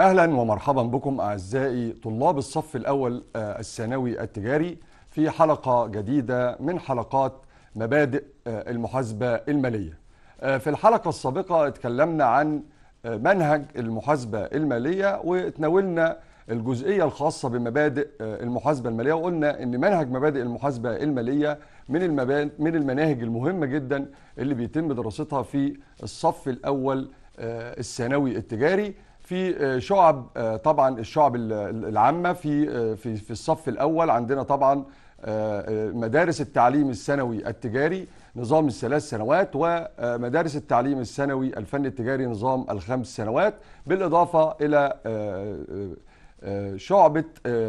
اهلا ومرحبا بكم اعزائي طلاب الصف الاول آه، الثانوي التجاري في حلقه جديده من حلقات مبادئ آه، المحاسبه الماليه. آه، في الحلقه السابقه اتكلمنا عن منهج المحاسبه الماليه وتناولنا الجزئيه الخاصه بمبادئ المحاسبه الماليه وقلنا ان منهج مبادئ المحاسبه الماليه من من المناهج المهمه جدا اللي بيتم دراستها في الصف الاول الثانوي التجاري في آه، شعب آه، طبعا الشعب العامه في آه، في في الصف الاول عندنا طبعا مدارس التعليم الثانوي التجاري نظام الثلاث سنوات ومدارس التعليم الثانوي الفن التجاري نظام الخمس سنوات بالاضافه الى شعبه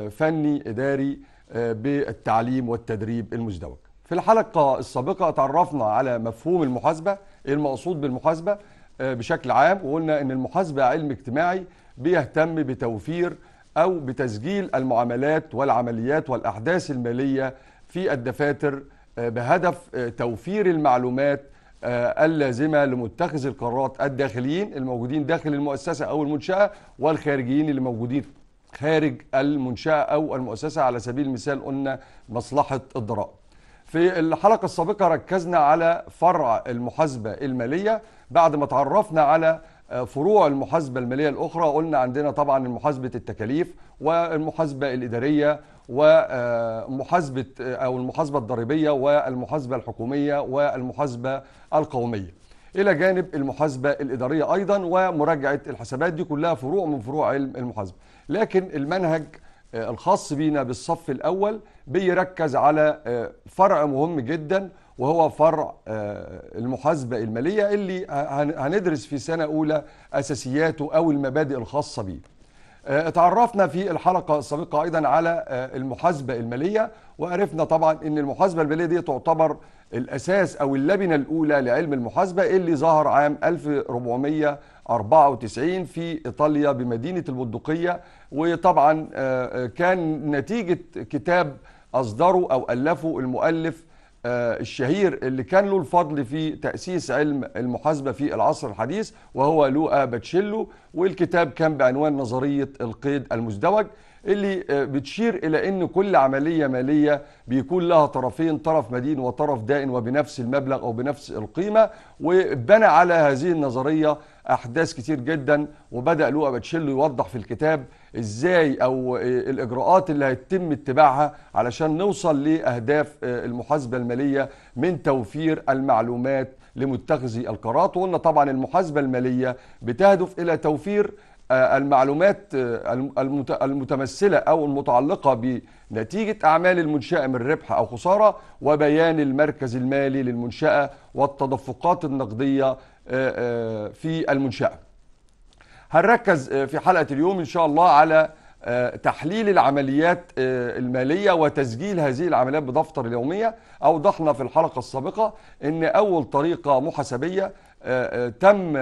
فني اداري بالتعليم والتدريب المزدوج. في الحلقه السابقه تعرفنا على مفهوم المحاسبه، ايه المقصود بالمحاسبه؟ آه، بشكل عام وقلنا ان المحاسبه علم اجتماعي بيهتم بتوفير او بتسجيل المعاملات والعمليات والاحداث الماليه في الدفاتر آه، بهدف آه، توفير المعلومات اللازمه لمتخذ القرارات الداخليين الموجودين داخل المؤسسه او المنشاه والخارجيين اللي موجودين خارج المنشاه او المؤسسه على سبيل المثال قلنا مصلحه الضرائب في الحلقة السابقة ركزنا على فرع المحاسبة المالية بعد ما تعرفنا على آه، فروع المحاسبة المالية الأخرى قلنا عندنا طبعا محاسبة التكاليف والمحاسبة الإدارية ومحاسبة آه، آه، أو المحاسبة الضريبية والمحاسبة الحكومية والمحاسبة القومية إلى جانب المحاسبة الإدارية أيضا ومراجعة الحسابات دي كلها فروع من فروع علم المحاسبة لكن المنهج آه، الخاص بينا بالصف الأول بيركز على آه، فرع مهم جدا وهو فرع آه، المحاسبة المالية اللي هندرس في سنة أولى أساسياته أو المبادئ الخاصة بيه اتعرفنا في الحلقة السابقة أيضا على المحاسبة المالية وعرفنا طبعا أن المحاسبة المالية دي تعتبر الأساس أو اللبنة الأولى لعلم المحاسبة اللي ظهر عام 1494 في إيطاليا بمدينة البندقية وطبعا آه، آه، كان نتيجة كتاب أصدره أو ألفه المؤلف آه، الشهير اللي كان له الفضل في تأسيس علم المحاسبة في العصر الحديث وهو لوقا باتشيلو والكتاب كان بعنوان نظرية القيد المزدوج اللي بتشير إلى أن كل عملية مالية بيكون لها طرفين طرف مدين وطرف دائن وبنفس المبلغ أو بنفس القيمة وبنى على هذه النظرية أحداث كتير جدا وبدأ لوقا باتشيلو يوضح في الكتاب ازاي او الاجراءات اللي هيتم اتباعها علشان نوصل لاهداف آه، المحاسبه الماليه من توفير المعلومات لمتخذي القرارات وقلنا طبعا المحاسبه الماليه بتهدف الى توفير آه، المعلومات آه، المتمثله او المتعلقه بنتيجه اعمال المنشاه من ربح او خساره وبيان المركز المالي للمنشاه والتدفقات النقديه في المنشاه هنركز آه، في حلقه اليوم ان شاء الله على آه، تحليل العمليات آه، الماليه وتسجيل هذه العمليات بدفتر اليوميه اوضحنا في الحلقه السابقه ان اول طريقه محاسبيه تم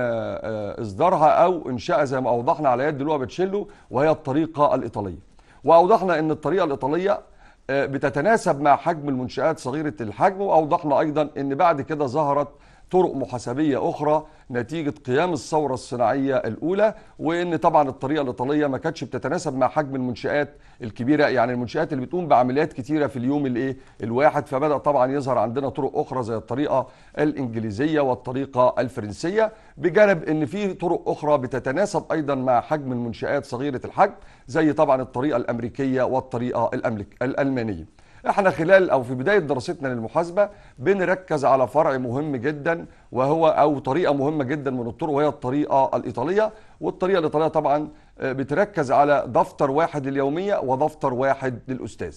اصدارها او انشاء زي ما اوضحنا على يد لوا باتشيلو وهي الطريقه الايطاليه واوضحنا ان الطريقه الايطاليه بتتناسب مع حجم المنشآت صغيرة الحجم وأوضحنا أيضا أن بعد كده ظهرت طرق محاسبيه اخرى نتيجه قيام الثوره الصناعيه الاولى وان طبعا الطريقه الايطاليه ما كانتش بتتناسب مع حجم المنشات الكبيره يعني المنشات اللي بتقوم بعمليات كتيره في اليوم الايه الواحد فبدا طبعا يظهر عندنا طرق اخرى زي الطريقه الانجليزيه والطريقه الفرنسيه بجانب ان في طرق اخرى بتتناسب ايضا مع حجم المنشات صغيره الحجم زي طبعا الطريقه الامريكيه والطريقه الالمانيه احنا خلال او في بدايه دراستنا للمحاسبه بنركز على فرع مهم جدا وهو او طريقه مهمه جدا من الطرق وهي الطريقه الايطاليه والطريقه الايطاليه طبعا آه، بتركز على دفتر واحد لليوميه ودفتر واحد للاستاذ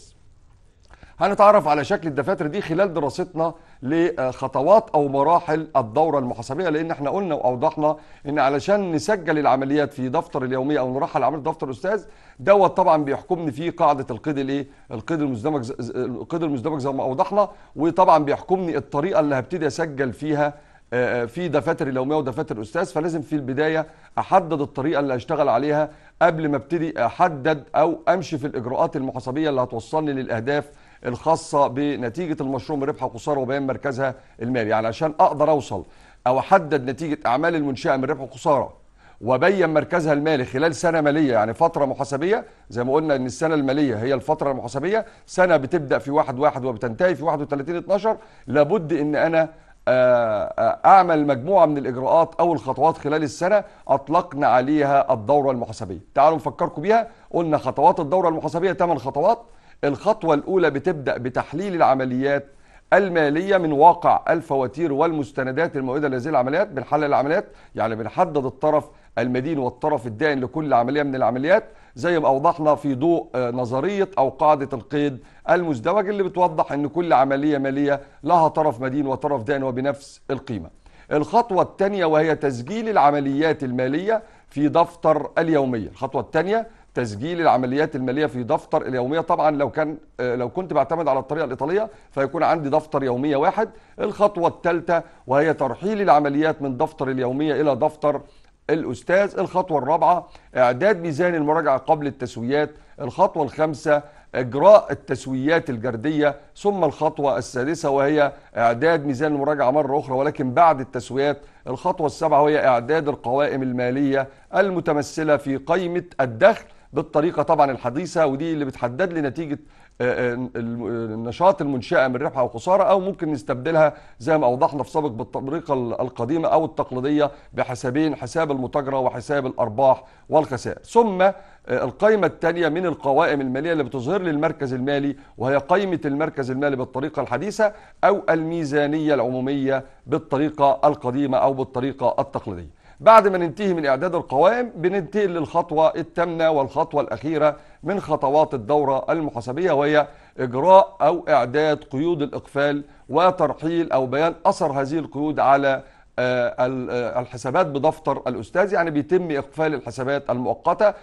هنتعرف على شكل الدفاتر دي خلال دراستنا لخطوات او مراحل الدوره المحاسبيه لان احنا قلنا واوضحنا ان علشان نسجل العمليات في دفتر اليوميه او نرحل عمليه دفتر الاستاذ دوت طبعا بيحكمني فيه قاعده القيد الايه القيد المزدمج القيد المزدمج زي ما اوضحنا وطبعا بيحكمني الطريقه اللي هبتدي اسجل فيها آه، آه، في دفاتر اليوميه ودفاتر الاستاذ فلازم في البدايه احدد الطريقه اللي هشتغل عليها قبل ما ابتدي احدد او امشي في الاجراءات المحاسبيه اللي هتوصلني للاهداف الخاصه بنتيجه المشروع من ربح وخساره وبيان مركزها المالي يعني عشان اقدر اوصل او احدد نتيجه اعمال المنشاه من ربح وخساره وبين مركزها المالي خلال سنه ماليه يعني فتره محاسبيه زي ما قلنا ان السنه الماليه هي الفتره المحاسبيه سنه بتبدا في 1 1 وبتنتهي في 31 12 لابد ان انا آه، آه، اعمل مجموعه من الاجراءات او الخطوات خلال السنه اطلقنا عليها الدوره المحاسبيه تعالوا نفكركم بيها قلنا خطوات الدوره المحاسبيه 8 خطوات الخطوة الأولى بتبدأ بتحليل العمليات المالية من واقع الفواتير والمستندات الموجودة لهذه العمليات بنحلل العمليات يعني بنحدد الطرف المدين والطرف الدائن لكل عملية من العمليات زي ما أوضحنا في ضوء آه، نظرية أو قاعدة القيد المزدوج اللي بتوضح أن كل عملية مالية لها طرف مدين وطرف دائن وبنفس القيمة الخطوة الثانية وهي تسجيل العمليات المالية في دفتر اليومية الخطوة الثانية تسجيل العمليات الماليه في دفتر اليوميه طبعا لو كان لو كنت بعتمد على الطريقه الايطاليه فيكون عندي دفتر يوميه واحد الخطوه الثالثه وهي ترحيل العمليات من دفتر اليوميه الى دفتر الاستاذ الخطوه الرابعه اعداد ميزان المراجعه قبل التسويات الخطوه الخامسه اجراء التسويات الجرديه ثم الخطوه السادسه وهي اعداد ميزان المراجعه مره اخرى ولكن بعد التسويات الخطوه السابعه وهي اعداد القوائم الماليه المتمثله في قائمه الدخل بالطريقه طبعا الحديثه ودي اللي بتحدد لي نتيجه آه، آه، النشاط المنشاه من ربح او خساره او ممكن نستبدلها زي ما اوضحنا في سابق بالطريقه القديمه او التقليديه بحسابين حساب المتاجره وحساب الارباح والخسائر ثم آه، القائمة الثانية من القوائم المالية اللي بتظهر لي المركز المالي وهي قائمة المركز المالي بالطريقة الحديثة أو الميزانية العمومية بالطريقة القديمة أو بالطريقة التقليدية بعد ما ننتهي من إعداد القوائم بننتقل للخطوة التامنة والخطوة الأخيرة من خطوات الدورة المحاسبية وهي إجراء أو إعداد قيود الإقفال وترحيل أو بيان أثر هذه القيود على آه، آه، الحسابات بدفتر الأستاذ يعني بيتم إقفال الحسابات المؤقتة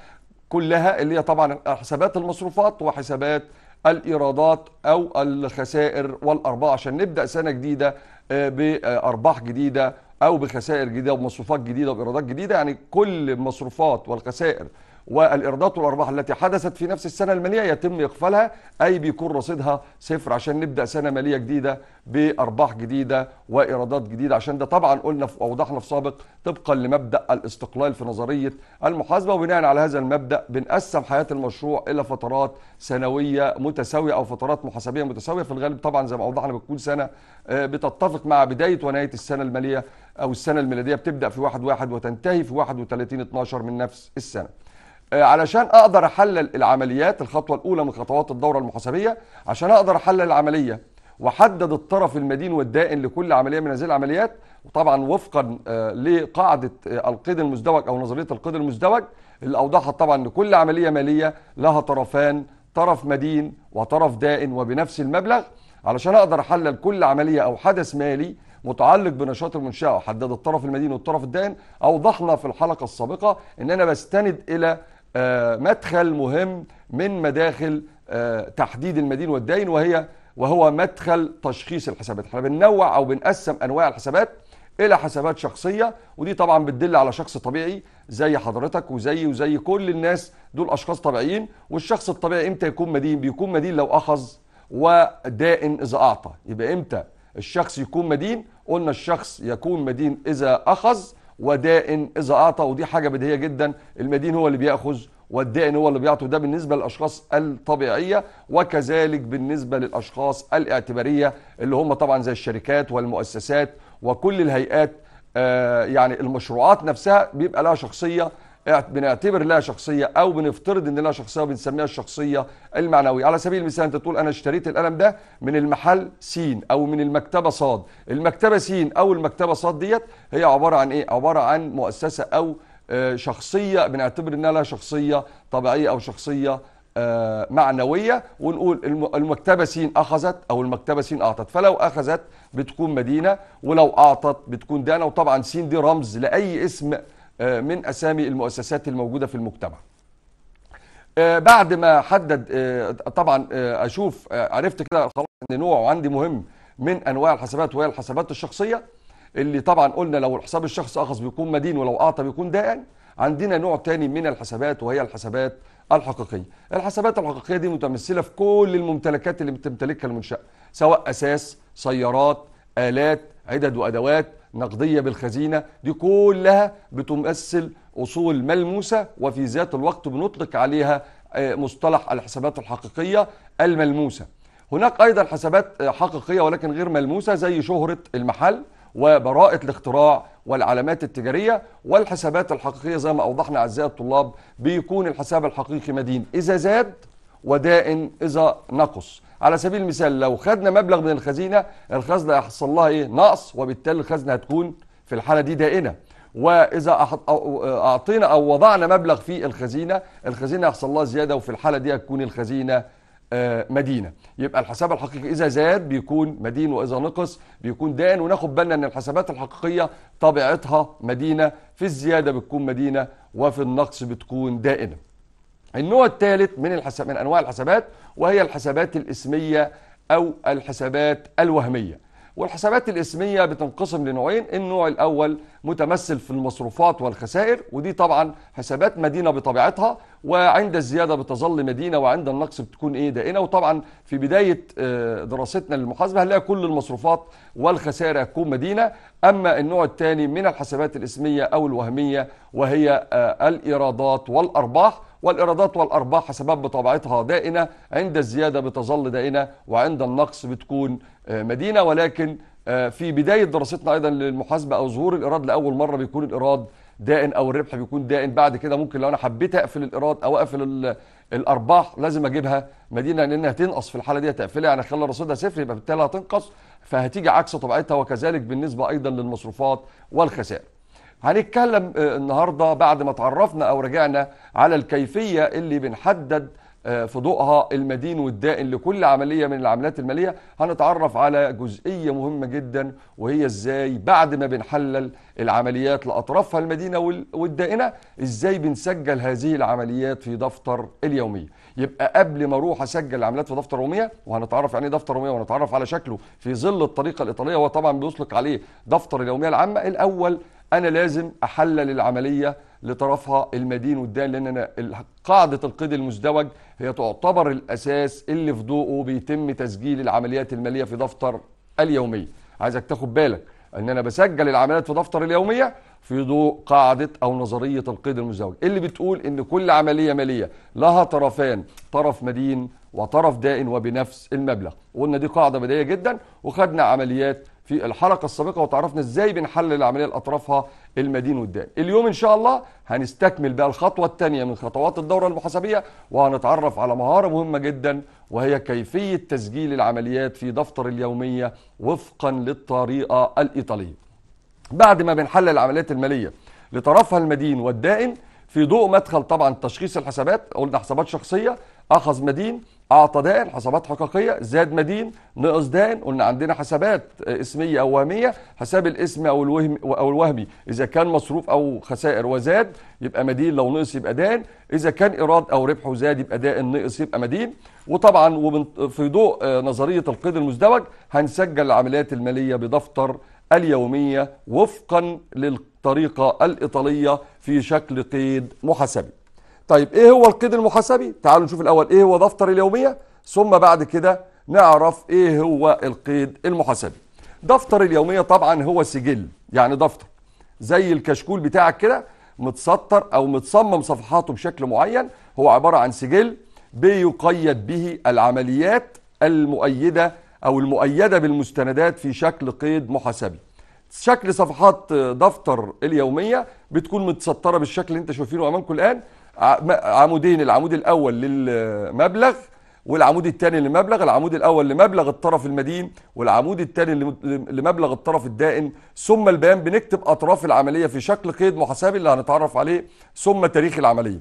كلها اللي هي طبعا حسابات المصروفات وحسابات الايرادات او الخسائر والارباح عشان نبدا سنه جديده آه، بارباح جديده او بخسائر جديده ومصروفات جديده وايرادات جديده يعني كل المصروفات والخسائر والايرادات والارباح التي حدثت في نفس السنه الماليه يتم اقفالها اي بيكون رصيدها صفر عشان نبدا سنه ماليه جديده بارباح جديده وايرادات جديده عشان ده طبعا قلنا في اوضحنا في سابق طبقا لمبدا الاستقلال في نظريه المحاسبه وبناء على هذا المبدا بنقسم حياه المشروع الى فترات سنويه متساويه او فترات محاسبيه متساويه في الغالب طبعا زي ما اوضحنا بتكون سنه آه، بتتفق مع بدايه ونهايه السنه الماليه او السنه الميلاديه بتبدا في 1 1 وتنتهي في 31 12 من نفس السنه آه، علشان اقدر احلل العمليات الخطوه الاولى من خطوات الدوره المحاسبيه عشان اقدر احلل العمليه واحدد الطرف المدين والدائن لكل عمليه من هذه العمليات وطبعا وفقا آه، لقاعده آه، القيد المزدوج او نظريه القيد المزدوج اللي اوضحت طبعا ان كل عمليه ماليه لها طرفان طرف مدين وطرف دائن وبنفس المبلغ علشان اقدر احلل كل عمليه او حدث مالي متعلق بنشاط المنشاه وحدد الطرف المدين والطرف الدائن اوضحنا في الحلقه السابقه ان انا بستند الى آه، مدخل مهم من مداخل آه، تحديد المدين والدائن وهي وهو مدخل تشخيص الحسابات احنا بننوع او بنقسم انواع الحسابات الى حسابات شخصيه ودي طبعا بتدل على شخص طبيعي زي حضرتك وزي وزي كل الناس دول اشخاص طبيعيين والشخص الطبيعي امتى يكون مدين بيكون مدين لو اخذ ودائن اذا اعطى يبقى امتى الشخص يكون مدين قلنا الشخص يكون مدين إذا أخذ ودائن إذا أعطى ودي حاجة بديهية جدا المدين هو اللي بيأخذ والدائن هو اللي بيعطي ده بالنسبه للاشخاص الطبيعيه وكذلك بالنسبه للاشخاص الاعتباريه اللي هم طبعا زي الشركات والمؤسسات وكل الهيئات آه، يعني المشروعات نفسها بيبقى لها شخصيه بنعتبر لها شخصيه او بنفترض ان لها شخصيه وبنسميها الشخصيه المعنويه على سبيل المثال انت تقول انا اشتريت القلم ده من المحل س او من المكتبه صاد المكتبه س او المكتبه صاد ديت هي عباره عن ايه عباره عن مؤسسه او آه، شخصيه بنعتبر انها لها شخصيه طبيعيه او شخصيه آه، معنوية ونقول المكتبة سين أخذت أو المكتبة سين أعطت فلو أخذت بتكون مدينة ولو أعطت بتكون دانة وطبعا سين دي رمز لأي اسم آه، من اسامي المؤسسات الموجوده في المجتمع آه، بعد ما حدد آه، طبعا اشوف عرفت كده خلاص ان نوع وعندي مهم من انواع الحسابات وهي الحسابات الشخصيه اللي طبعا قلنا لو الحساب الشخص اخذ بيكون مدين ولو اعطى بيكون دائن عندنا نوع تاني من الحسابات وهي الحسابات الحقيقيه الحسابات الحقيقيه دي متمثله في كل الممتلكات اللي بتمتلكها المنشاه سواء اساس سيارات الات عدد وادوات نقديه بالخزينه دي كلها بتمثل اصول ملموسه وفي ذات الوقت بنطلق عليها آه، مصطلح الحسابات الحقيقيه الملموسه هناك ايضا حسابات آه، حقيقيه ولكن غير ملموسه زي شهره المحل وبراءة الاختراع والعلامات التجارية والحسابات الحقيقية زي ما أوضحنا أعزائي الطلاب بيكون الحساب الحقيقي مدين إذا زاد ودائن إذا نقص على سبيل المثال لو خدنا مبلغ من الخزينه الخزنه هيحصل لها ايه نقص وبالتالي الخزنه هتكون في الحاله دي دائنه واذا اعطينا او وضعنا مبلغ في الخزينه الخزينه هيحصل لها زياده وفي الحاله دي هتكون الخزينه آه، مدينه يبقى الحساب الحقيقي اذا زاد بيكون مدين واذا نقص بيكون دائن وناخد بالنا ان الحسابات الحقيقيه طبيعتها مدينه في الزياده بتكون مدينه وفي النقص بتكون دائنه النوع الثالث من الحساب من انواع الحسابات وهي الحسابات الاسميه او الحسابات الوهميه والحسابات الاسميه بتنقسم لنوعين النوع الاول متمثل في المصروفات والخسائر ودي طبعا حسابات مدينه بطبيعتها وعند الزياده بتظل مدينه وعند النقص بتكون ايه دائنه وطبعا في بدايه آه، دراستنا للمحاسبه هنلاقي كل المصروفات والخسائر هتكون مدينه اما النوع الثاني من الحسابات الاسميه او الوهميه وهي آه، الايرادات والارباح والإيرادات والأرباح حسبات بطبيعتها دائنة عند الزيادة بتظل دائنة وعند النقص بتكون آه، مدينة ولكن آه، في بداية دراستنا أيضا للمحاسبة أو ظهور الإيراد لأول مرة بيكون الإيراد دائن أو الربح بيكون دائن بعد كده ممكن لو أنا حبيت أقفل الإيراد أو أقفل الأرباح لازم أجيبها مدينة لأنها تنقص في الحالة دي هتقفلها يعني خلى رصيدها صفر يبقى بالتالي هتنقص فهتيجي عكس طبيعتها وكذلك بالنسبة أيضا للمصروفات والخسائر هنتكلم آه، النهارده بعد ما تعرفنا او رجعنا على الكيفيه اللي بنحدد آه، في ضوءها المدين والدائن لكل عمليه من العمليات الماليه هنتعرف على جزئيه مهمه جدا وهي ازاي بعد ما بنحلل العمليات لاطرافها المدينه والدائنه ازاي بنسجل هذه العمليات في دفتر اليوميه يبقى قبل ما اروح اسجل العمليات في دفتر يوميه وهنتعرف يعني ايه دفتر يوميه وهنتعرف على شكله في ظل الطريقه الايطاليه وطبعا بيطلق عليه دفتر اليوميه العامه الاول انا لازم احلل العمليه لطرفها المدين والدان لان انا قاعده القيد المزدوج هي تعتبر الاساس اللي في ضوءه بيتم تسجيل العمليات الماليه في دفتر اليوميه عايزك تاخد بالك ان انا بسجل العمليات في دفتر اليوميه في ضوء قاعده او نظريه القيد المزدوج اللي بتقول ان كل عمليه ماليه لها طرفان طرف مدين وطرف دائن وبنفس المبلغ وقلنا دي قاعده بديهيه جدا وخدنا عمليات في الحلقه السابقه وتعرفنا ازاي بنحلل العمليه لاطرافها المدين والدان اليوم ان شاء الله هنستكمل بقى الخطوه الثانيه من خطوات الدوره المحاسبيه وهنتعرف على مهاره مهمه جدا وهي كيفيه تسجيل العمليات في دفتر اليوميه وفقا للطريقه الايطاليه. بعد ما بنحلل العمليات الماليه لطرفها المدين والدائن في ضوء مدخل طبعا تشخيص الحسابات قلنا حسابات شخصيه اخذ مدين اعطى دائن حسابات حقيقيه زاد مدين نقص دائن قلنا عندنا حسابات آه، اسميه او وهميه حساب الاسم او الوهم او الوهمي اذا كان مصروف او خسائر وزاد يبقى مدين لو نقص يبقى دائن اذا كان ايراد او ربح وزاد يبقى دائن نقص يبقى مدين وطبعا في ضوء آه، نظريه القيد المزدوج هنسجل العمليات الماليه بدفتر اليوميه وفقا للطريقه الايطاليه في شكل قيد محاسبي طيب ايه هو القيد المحاسبي تعالوا نشوف الاول ايه هو دفتر اليوميه ثم بعد كده نعرف ايه هو القيد المحاسبي دفتر اليوميه طبعا هو سجل يعني دفتر زي الكشكول بتاعك كده متسطر او متصمم صفحاته بشكل معين هو عباره عن سجل بيقيد به العمليات المؤيده او المؤيده بالمستندات في شكل قيد محاسبي شكل صفحات دفتر اليوميه بتكون متسطره بالشكل اللي انت شايفينه امامكم الان عمودين العمود الاول للمبلغ والعمود الثاني لمبلغ العمود الاول لمبلغ الطرف المدين والعمود الثاني لمبلغ الطرف الدائن ثم البيان بنكتب اطراف العمليه في شكل قيد محاسبي اللي هنتعرف عليه ثم تاريخ العمليه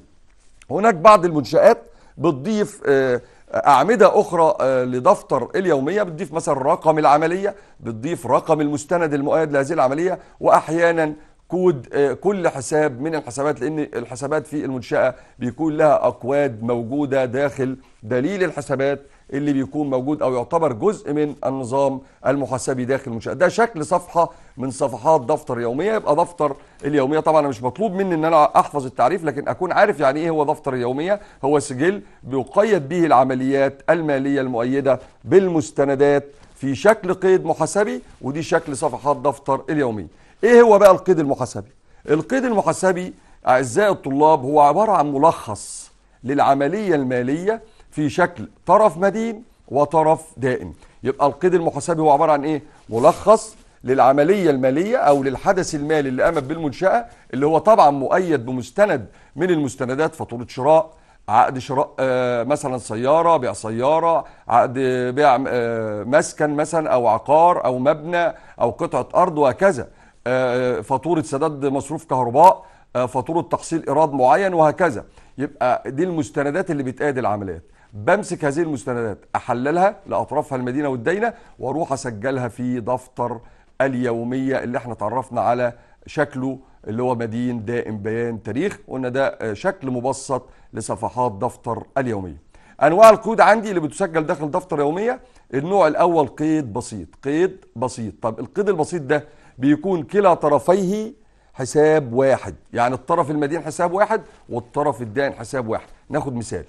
هناك بعض المنشات بتضيف آه، أعمدة أخرى آه، لدفتر اليومية بتضيف مثلا رقم العملية بتضيف رقم المستند المؤيد لهذه العملية وأحيانا كود آه، كل حساب من الحسابات لان الحسابات في المنشاه بيكون لها اكواد موجوده داخل دليل الحسابات اللي بيكون موجود او يعتبر جزء من النظام المحاسبي داخل المنشاه ده شكل صفحه من صفحات دفتر يوميه يبقى دفتر اليوميه طبعا مش مطلوب مني ان انا احفظ التعريف لكن اكون عارف يعني ايه هو دفتر اليوميه هو سجل بيقيد به العمليات الماليه المؤيده بالمستندات في شكل قيد محاسبي ودي شكل صفحات دفتر اليوميه ايه هو بقى القيد المحاسبي القيد المحاسبي اعزائي الطلاب هو عباره عن ملخص للعمليه الماليه في شكل طرف مدين وطرف دائم يبقى القيد المحاسبي هو عباره عن ايه ملخص للعملية المالية أو للحدث المالي اللي قامت بالمنشأة اللي هو طبعا مؤيد بمستند من المستندات فاتورة شراء عقد شراء آه، مثلا سيارة بيع سيارة عقد بيع آه، مسكن مثلا أو عقار أو مبنى أو قطعة أرض وهكذا آه، فاتوره سداد مصروف كهرباء آه، فاتوره تحصيل ايراد معين وهكذا يبقى دي المستندات اللي بتقادي العمليات بمسك هذه المستندات احللها لاطرافها المدينه والدينه واروح اسجلها في دفتر اليوميه اللي احنا اتعرفنا على شكله اللي هو مدين دائم بيان تاريخ قلنا ده آه، شكل مبسط لصفحات دفتر اليوميه انواع القيود عندي اللي بتسجل داخل دفتر يوميه النوع الاول قيد بسيط قيد بسيط طب القيد البسيط ده بيكون كلا طرفيه حساب واحد يعني الطرف المدين حساب واحد والطرف الدائن حساب واحد ناخد مثال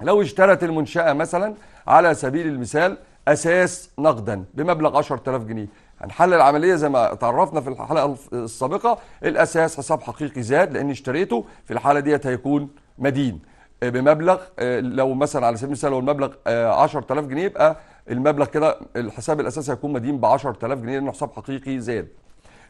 لو اشترت المنشأة مثلا على سبيل المثال أساس نقدا بمبلغ 10000 جنيه هنحل العملية زي ما تعرفنا في الحلقة السابقة الأساس حساب حقيقي زاد لأني اشتريته في الحالة ديت هيكون مدين بمبلغ آه، لو مثلا على سبيل المثال لو المبلغ 10000 آه، جنيه يبقى المبلغ كده الحساب الاساسي هيكون مدين ب 10000 جنيه لانه حساب حقيقي زاد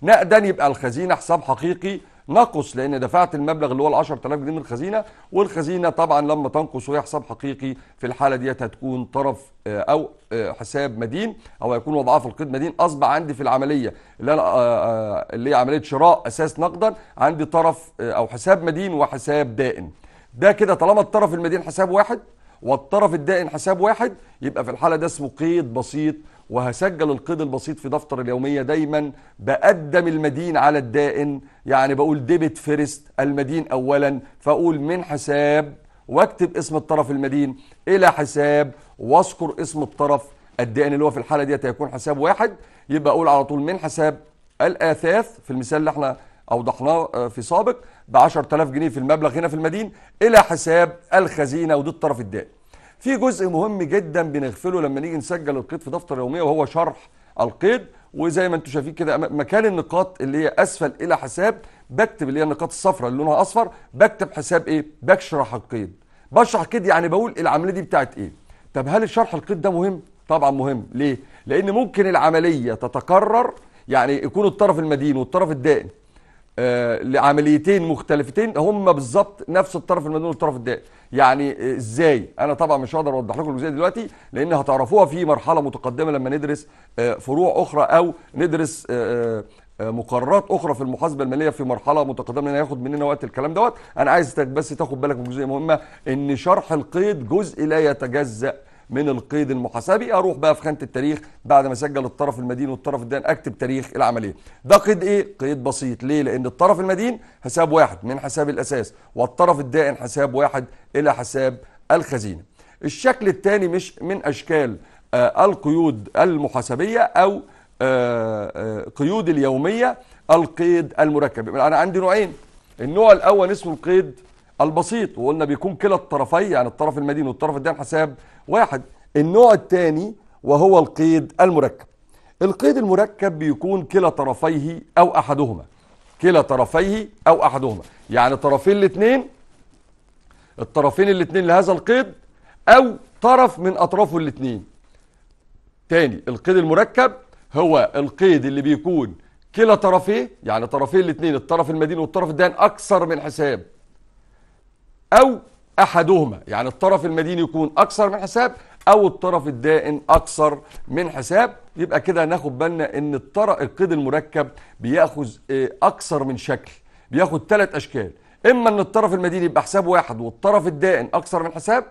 نقدا يبقى الخزينه حساب حقيقي نقص لان دفعت المبلغ اللي هو ال 10000 جنيه من الخزينه والخزينه طبعا لما تنقص وهي حساب حقيقي في الحاله ديت هتكون طرف آه، او آه، حساب مدين او هيكون وضعها في القيد مدين اصبح عندي في العمليه اللي انا آه، اللي هي عمليه شراء اساس نقدا عندي طرف او حساب مدين وحساب دائم ده كده طالما الطرف المدين حساب واحد والطرف الدائن حساب واحد يبقى في الحاله ده اسمه قيد بسيط وهسجل القيد البسيط في دفتر اليوميه دايما بقدم المدين على الدائن يعني بقول ديبت فيرست المدين اولا فاقول من حساب واكتب اسم الطرف المدين الى حساب واذكر اسم الطرف الدائن اللي هو في الحاله ديت هيكون حساب واحد يبقى اقول على طول من حساب الاثاث في المثال اللي احنا اوضحناه آه، في سابق ب 10000 جنيه في المبلغ هنا في المدين الى حساب الخزينه ودي الطرف الدائم. في جزء مهم جدا بنغفله لما نيجي نسجل القيد في دفتر اليوميه وهو شرح القيد وزي ما انتم شايفين كده مكان النقاط اللي هي اسفل الى حساب بكتب اللي هي النقاط الصفراء اللي لونها اصفر بكتب حساب ايه؟ بشرح القيد. بشرح القيد يعني بقول العمليه دي بتاعت ايه؟ طب هل الشرح القيد ده مهم؟ طبعا مهم ليه؟ لان ممكن العمليه تتكرر يعني يكون الطرف المدين والطرف الدائم آه، لعمليتين مختلفتين هما بالظبط نفس الطرف المدنون والطرف الدائري يعني ازاي انا طبعا مش هقدر اوضح لكم الجزئيه دلوقتي لان هتعرفوها في مرحله متقدمه لما ندرس آه، فروع اخرى او ندرس آه، مقررات اخرى في المحاسبه الماليه في مرحله متقدمه لان هياخد مننا وقت الكلام دوت انا عايزك بس تاخد بالك من جزئيه مهمه ان شرح القيد جزء لا يتجزأ من القيد المحاسبي اروح بقى في خانه التاريخ بعد ما اسجل الطرف المدين والطرف الدين اكتب تاريخ العمليه ده قيد ايه قيد بسيط ليه لان الطرف المدين حساب واحد من حساب الاساس والطرف الدائن حساب واحد الى حساب الخزينه الشكل الثاني مش من اشكال آه القيود المحاسبيه او آه،, آه قيود اليوميه القيد المركب انا عندي نوعين النوع الاول اسمه القيد البسيط وقلنا بيكون كلا الطرفي يعني الطرف المدين والطرف الدائن حساب واحد النوع الثاني وهو القيد المركب القيد المركب بيكون كلا طرفيه او احدهما كلا طرفيه او احدهما يعني طرفين الاثنين الطرفين الاثنين لهذا القيد او طرف من اطرافه الاثنين تاني القيد المركب هو القيد اللي بيكون كلا طرفيه يعني طرفين الاثنين الطرف المدين والطرف الدان اكثر من حساب او احدهما يعني الطرف المدين يكون اكثر من حساب او الطرف الدائن اكثر من حساب يبقى كده ناخد بالنا ان الطرف القيد المركب بياخذ آه، اكثر من شكل بياخد ثلاث اشكال اما ان الطرف المدين يبقى حساب واحد والطرف الدائن اكثر من حساب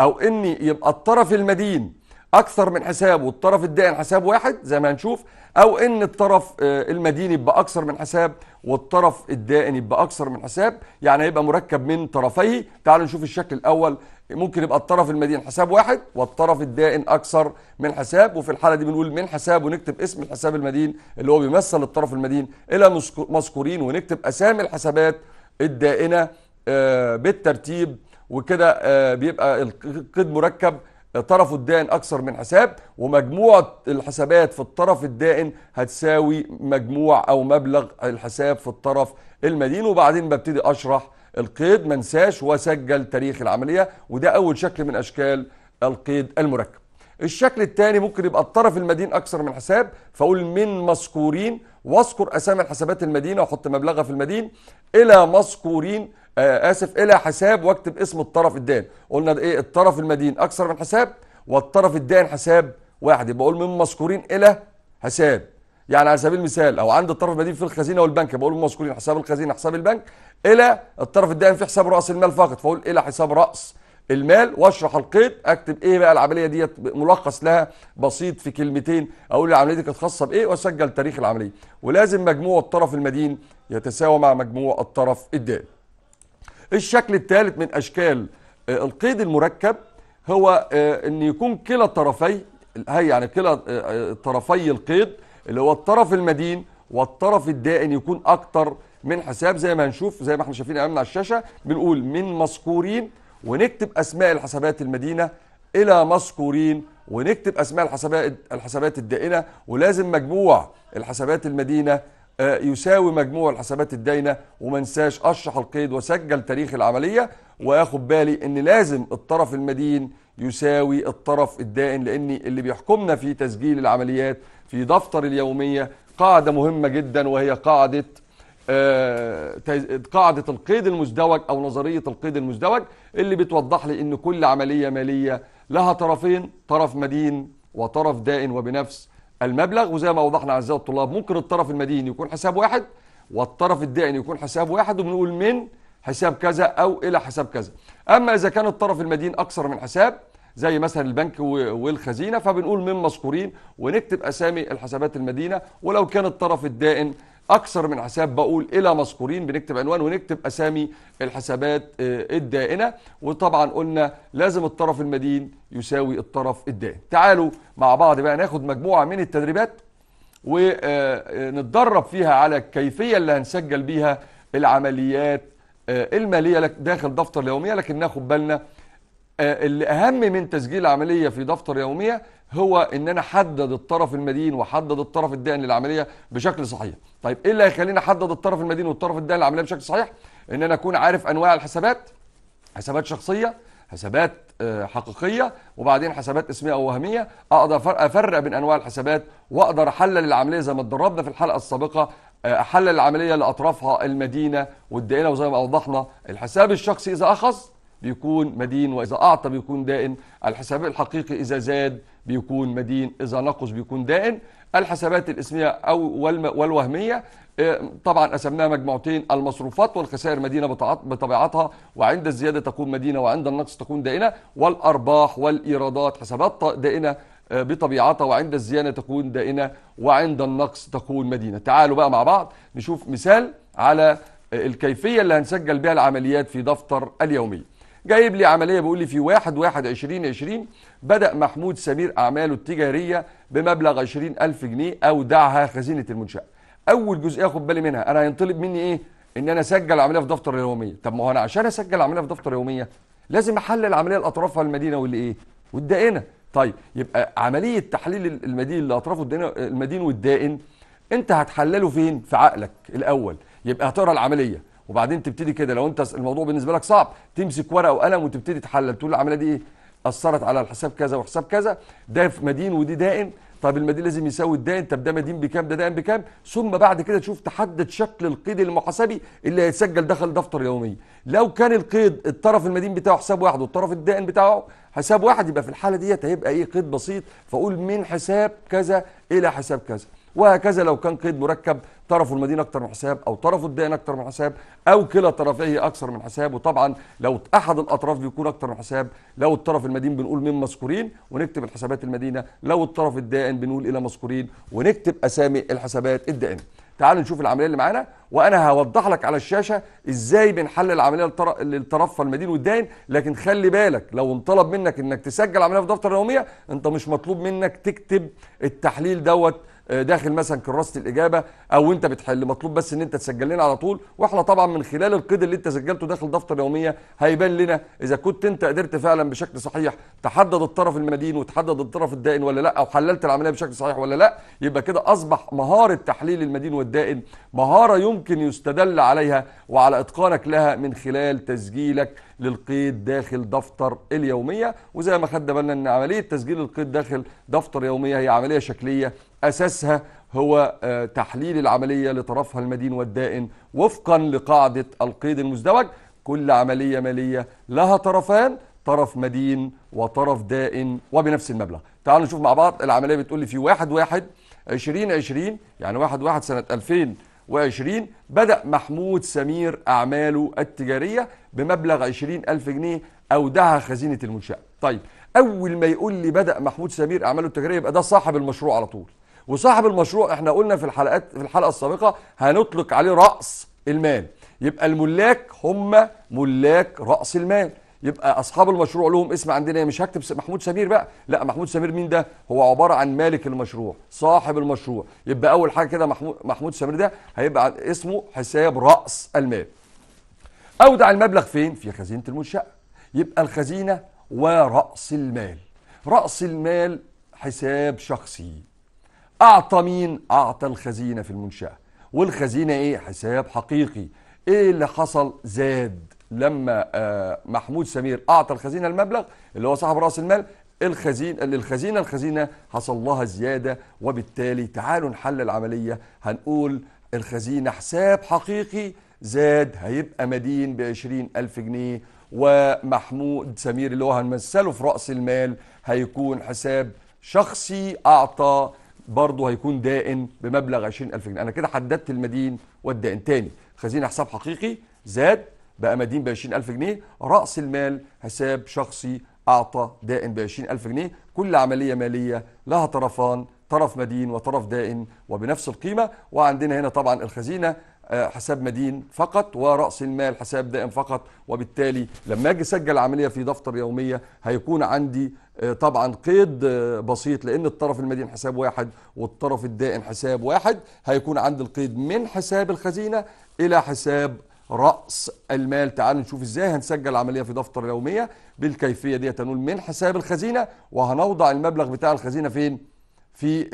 او ان يبقى الطرف المدين اكثر من حساب والطرف الدائن حساب واحد زي ما هنشوف او ان الطرف آه، المديني يبقى اكثر من حساب والطرف الدائن يبقى اكثر من حساب يعني هيبقى مركب من طرفيه تعالوا نشوف الشكل الاول ممكن يبقى الطرف المدين حساب واحد والطرف الدائن اكثر من حساب وفي الحاله دي بنقول من حساب ونكتب اسم الحساب المدين اللي هو بيمثل الطرف المدين الى مذكورين ونكتب اسامي الحسابات الدائنه آه، بالترتيب وكده آه، بيبقى القيد مركب طرفه الدائن اكثر من حساب ومجموع الحسابات في الطرف الدائن هتساوي مجموع او مبلغ الحساب في الطرف المدين وبعدين ببتدي اشرح القيد ما انساش واسجل تاريخ العمليه وده اول شكل من اشكال القيد المركب الشكل الثاني ممكن يبقى الطرف المدين اكثر من حساب فاقول من مذكورين واذكر اسامي الحسابات المدينه واحط مبلغها في المدين الى مذكورين آه، اسف الى حساب واكتب اسم الطرف الدائن قلنا ايه الطرف المدين اكثر من حساب والطرف الدائن حساب واحد يبقى اقول من مذكورين الى حساب يعني على سبيل المثال او عند الطرف المدين في الخزينه والبنك بقول من مذكورين حساب الخزينه حساب البنك الى الطرف الدائم في حساب راس المال فقط فاقول الى حساب راس المال واشرح القيد اكتب ايه بقى العمليه ديت ملخص لها بسيط في كلمتين اقول العمليه دي كانت خاصه بايه واسجل تاريخ العمليه ولازم مجموع الطرف المدين يتساوى مع مجموع الطرف الدائم الشكل الثالث من اشكال آه، القيد المركب هو آه، ان يكون كلا الطرفي يعني كلا آه، طرفي القيد اللي هو الطرف المدين والطرف الدائن يكون اكتر من حساب زي ما هنشوف زي ما احنا شايفين امامنا على الشاشه بنقول من مذكورين ونكتب اسماء الحسابات المدينه الى مذكورين ونكتب اسماء الحسابات الحسابات الدائنه ولازم مجموع الحسابات المدينه يساوي مجموع الحسابات الداينه وما انساش اشرح القيد وسجل تاريخ العمليه واخد بالي ان لازم الطرف المدين يساوي الطرف الدائن لان اللي بيحكمنا في تسجيل العمليات في دفتر اليوميه قاعده مهمه جدا وهي قاعده آه، قاعدة القيد المزدوج أو نظرية القيد المزدوج اللي بتوضح لي إن كل عملية مالية لها طرفين طرف مدين وطرف دائن وبنفس المبلغ وزي ما وضحنا اعزائي الطلاب ممكن الطرف المدين يكون حساب واحد والطرف الدائن يكون حساب واحد وبنقول من حساب كذا او الى حساب كذا اما اذا كان الطرف المدين اكثر من حساب زي مثلا البنك والخزينه فبنقول من مذكورين ونكتب اسامي الحسابات المدينه ولو كان الطرف الدائن اكثر من حساب بقول الى مذكورين بنكتب عنوان ونكتب اسامي الحسابات آه، الدائنه وطبعا قلنا لازم الطرف المدين يساوي الطرف الدائن تعالوا مع بعض بقى ناخد مجموعه من التدريبات ونتدرب آه، آه، فيها على الكيفيه اللي هنسجل بيها العمليات الماليه داخل دفتر اليوميه لكن ناخد بالنا اللي اهم من تسجيل عمليه في دفتر يوميه هو ان انا احدد الطرف المدين واحدد الطرف الدائن للعمليه بشكل صحيح طيب ايه اللي هيخليني احدد الطرف المدين والطرف الدائن للعمليه بشكل صحيح ان انا اكون عارف انواع الحسابات حسابات شخصيه حسابات آه، حقيقيه وبعدين حسابات اسميه او وهميه اقدر افرق بين انواع الحسابات واقدر احلل العمليه زي ما اتدربنا في الحلقه السابقه آه، احلل العمليه لاطرافها المدينه والدائنه وزي ما اوضحنا الحساب الشخصي اذا اخص بيكون مدين وإذا أعطى بيكون دائن الحساب الحقيقي إذا زاد بيكون مدين إذا نقص بيكون دائن الحسابات الاسمية أو والوهمية آه، طبعا قسمناها مجموعتين المصروفات والخسائر مدينة بطبيعتها وعند الزيادة تكون مدينة وعند النقص تكون دائنة والأرباح والإيرادات حسابات دائنة آه، بطبيعتها وعند الزيادة تكون دائنة وعند النقص تكون مدينة تعالوا بقى مع بعض نشوف مثال على آه، الكيفية اللي هنسجل بها العمليات في دفتر اليومي جايب لي عمليه بيقول لي في 1 1 2020 بدا محمود سمير اعماله التجاريه بمبلغ 20000 جنيه اودعها خزينه المنشاه اول جزئيه خد بالي منها انا هينطلب مني ايه ان انا اسجل عمليه في دفتر اليوميه طب ما هو انا عشان اسجل عمليه في دفتر يوميه لازم احلل عمليه لاطرافها المدينه واللي ايه والدائنه طيب يبقى عمليه تحليل المدين لاطرافه المدين والدائن انت هتحلله فين في عقلك الاول يبقى هتقرا العمليه وبعدين تبتدي كده لو انت الموضوع بالنسبه لك صعب تمسك ورقه وقلم وتبتدي تحلل تقول العمليه دي ايه اثرت على الحساب كذا وحساب كذا ده في مدين ودي دائم طب المدين لازم يساوي الدائن طب ده مدين بكام ده دائن بكام ثم بعد كده تشوف تحدد شكل القيد المحاسبي اللي هيتسجل داخل دفتر يومي لو كان القيد الطرف المدين بتاعه حساب واحد والطرف الدائن بتاعه حساب واحد يبقى في الحاله ديت هيبقى ايه قيد بسيط فاقول من حساب كذا الى حساب كذا وهكذا لو كان قيد مركب طرفه المدين اكثر من حساب او طرفه الدائن اكثر من حساب او كلا طرفيه اكثر من حساب وطبعا لو احد الاطراف بيكون اكثر من حساب لو الطرف المدين بنقول من مذكورين ونكتب الحسابات المدينه لو الطرف الدائن بنقول الى مذكورين ونكتب اسامي الحسابات الدائنه تعالوا نشوف العمليه اللي معانا وانا هوضح لك على الشاشه ازاي بنحل العمليه للطرف المدين والدائن لكن خلي بالك لو انطلب منك انك تسجل عمليه في دفتر اليوميه انت مش مطلوب منك تكتب التحليل دوت داخل مثلا كراسه الاجابه او انت بتحل مطلوب بس ان انت تسجل لنا على طول واحنا طبعا من خلال القيد اللي انت سجلته داخل دفتر يوميه هيبان لنا اذا كنت انت قدرت فعلا بشكل صحيح تحدد الطرف المدين وتحدد الطرف الدائن ولا لا او حللت العمليه بشكل صحيح ولا لا يبقى كده اصبح مهاره تحليل المدين والدائن مهاره يمكن يستدل عليها وعلى اتقانك لها من خلال تسجيلك للقيد داخل دفتر اليوميه وزي ما خدنا بالنا ان عمليه تسجيل القيد داخل دفتر يوميه هي عمليه شكليه أساسها هو آه، تحليل العملية لطرفها المدين والدائن وفقا لقاعدة القيد المزدوج كل عملية مالية لها طرفان طرف مدين وطرف دائن وبنفس المبلغ تعالوا نشوف مع بعض العملية بتقول لي في واحد واحد عشرين عشرين يعني واحد واحد سنة 2020 بدأ محمود سمير أعماله التجارية بمبلغ عشرين ألف جنيه أودعها خزينة المنشأة طيب أول ما يقول لي بدأ محمود سمير أعماله التجارية يبقى ده صاحب المشروع على طول وصاحب المشروع احنا قلنا في الحلقات في الحلقه السابقه هنطلق عليه راس المال يبقى الملاك هم ملاك راس المال يبقى اصحاب المشروع لهم اسم عندنا مش هكتب محمود سمير بقى لا محمود سمير مين ده هو عباره عن مالك المشروع صاحب المشروع يبقى اول حاجه كده محمود محمود سمير ده هيبقى اسمه حساب راس المال اودع المبلغ فين في خزينه المنشاه يبقى الخزينه وراس المال راس المال حساب شخصي اعطى مين اعطى الخزينه في المنشاه والخزينه ايه حساب حقيقي ايه اللي حصل زاد لما آه محمود سمير اعطى الخزينه المبلغ اللي هو صاحب راس المال الخزينه الخزينه حصل لها زياده وبالتالي تعالوا نحل العمليه هنقول الخزينه حساب حقيقي زاد هيبقى مدين بعشرين 20000 جنيه ومحمود سمير اللي هو هنمثله في راس المال هيكون حساب شخصي اعطى برضه هيكون دائن بمبلغ 20000 جنيه انا كده حددت المدين والدائن تاني خزينه حساب حقيقي زاد بقى مدين ب 20000 جنيه راس المال حساب شخصي اعطى دائن ب 20000 جنيه كل عمليه ماليه لها طرفان طرف مدين وطرف دائن وبنفس القيمه وعندنا هنا طبعا الخزينه آه، حساب مدين فقط ورأس المال حساب دائم فقط وبالتالي لما اجي اسجل عملية في دفتر يومية هيكون عندي آه، طبعا قيد آه، بسيط لان الطرف المدين حساب واحد والطرف الدائن حساب واحد هيكون عند القيد من حساب الخزينه الى حساب راس المال تعالوا نشوف ازاي هنسجل العمليه في دفتر اليوميه بالكيفيه ديت تنول من حساب الخزينه وهنوضع المبلغ بتاع الخزينه فين في آه،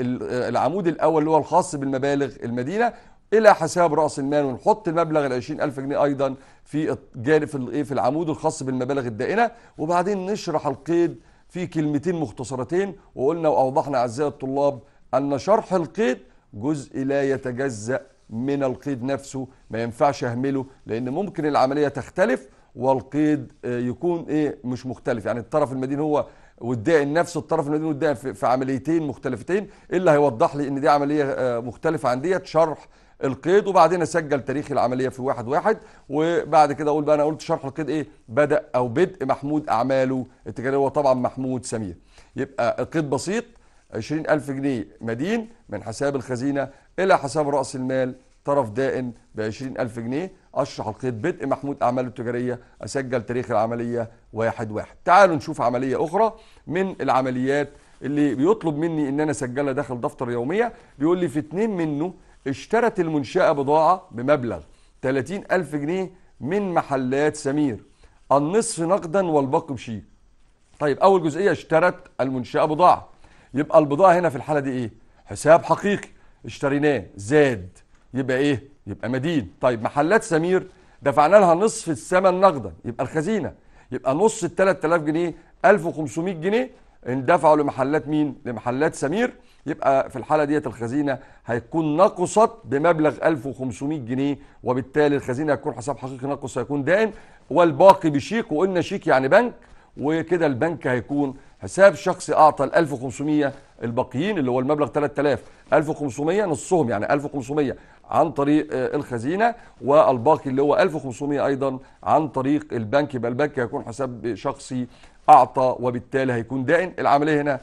العمود الاول اللي هو الخاص بالمبالغ المدينه الى حساب راس المال ونحط المبلغ ال 20000 جنيه ايضا في جانب إيه، في العمود الخاص بالمبالغ الدائنه وبعدين نشرح القيد في كلمتين مختصرتين وقلنا واوضحنا اعزائي الطلاب ان شرح القيد جزء لا يتجزا من القيد نفسه ما ينفعش اهمله لان ممكن العمليه تختلف والقيد آه، يكون ايه مش مختلف يعني الطرف المدين هو والدائن النفس الطرف المدين والدائن في عمليتين مختلفتين اللي هيوضح لي ان دي عمليه آه، مختلفه عن ديت شرح القيد وبعدين اسجل تاريخ العمليه في واحد واحد وبعد كده اقول بقى انا قلت شرح القيد ايه بدا او بدء محمود اعماله التجاريه هو طبعا محمود سمير يبقى القيد بسيط 20000 جنيه مدين من حساب الخزينه الى حساب راس المال طرف دائن ب 20000 جنيه اشرح القيد بدء محمود اعماله التجاريه اسجل تاريخ العمليه واحد واحد تعالوا نشوف عمليه اخرى من العمليات اللي بيطلب مني ان انا اسجلها داخل دفتر يوميه بيقول لي في اتنين منه اشترت المنشأة بضاعة بمبلغ 30 ألف جنيه من محلات سمير النصف نقدا والباقي بشيك طيب أول جزئية اشترت المنشأة بضاعة يبقى البضاعة هنا في الحالة دي إيه حساب حقيقي اشتريناه زاد يبقى إيه يبقى مدين طيب محلات سمير دفعنا لها نصف الثمن نقدا يبقى الخزينة يبقى نص ال 3000 جنيه 1500 جنيه اندفعوا لمحلات مين لمحلات سمير يبقى في الحاله ديت الخزينه هيكون نقصت بمبلغ 1500 جنيه وبالتالي الخزينه هيكون حساب حقيقي نقص هيكون دائم والباقي بشيك وقلنا شيك يعني بنك وكده البنك هيكون حساب شخصي اعطى ال 1500 الباقيين اللي هو المبلغ 3000 1500 نصهم يعني 1500 عن طريق آه، الخزينه والباقي اللي هو 1500 ايضا عن طريق البنك يبقى البنك هيكون حساب شخصي اعطى وبالتالي هيكون دائن العمليه هنا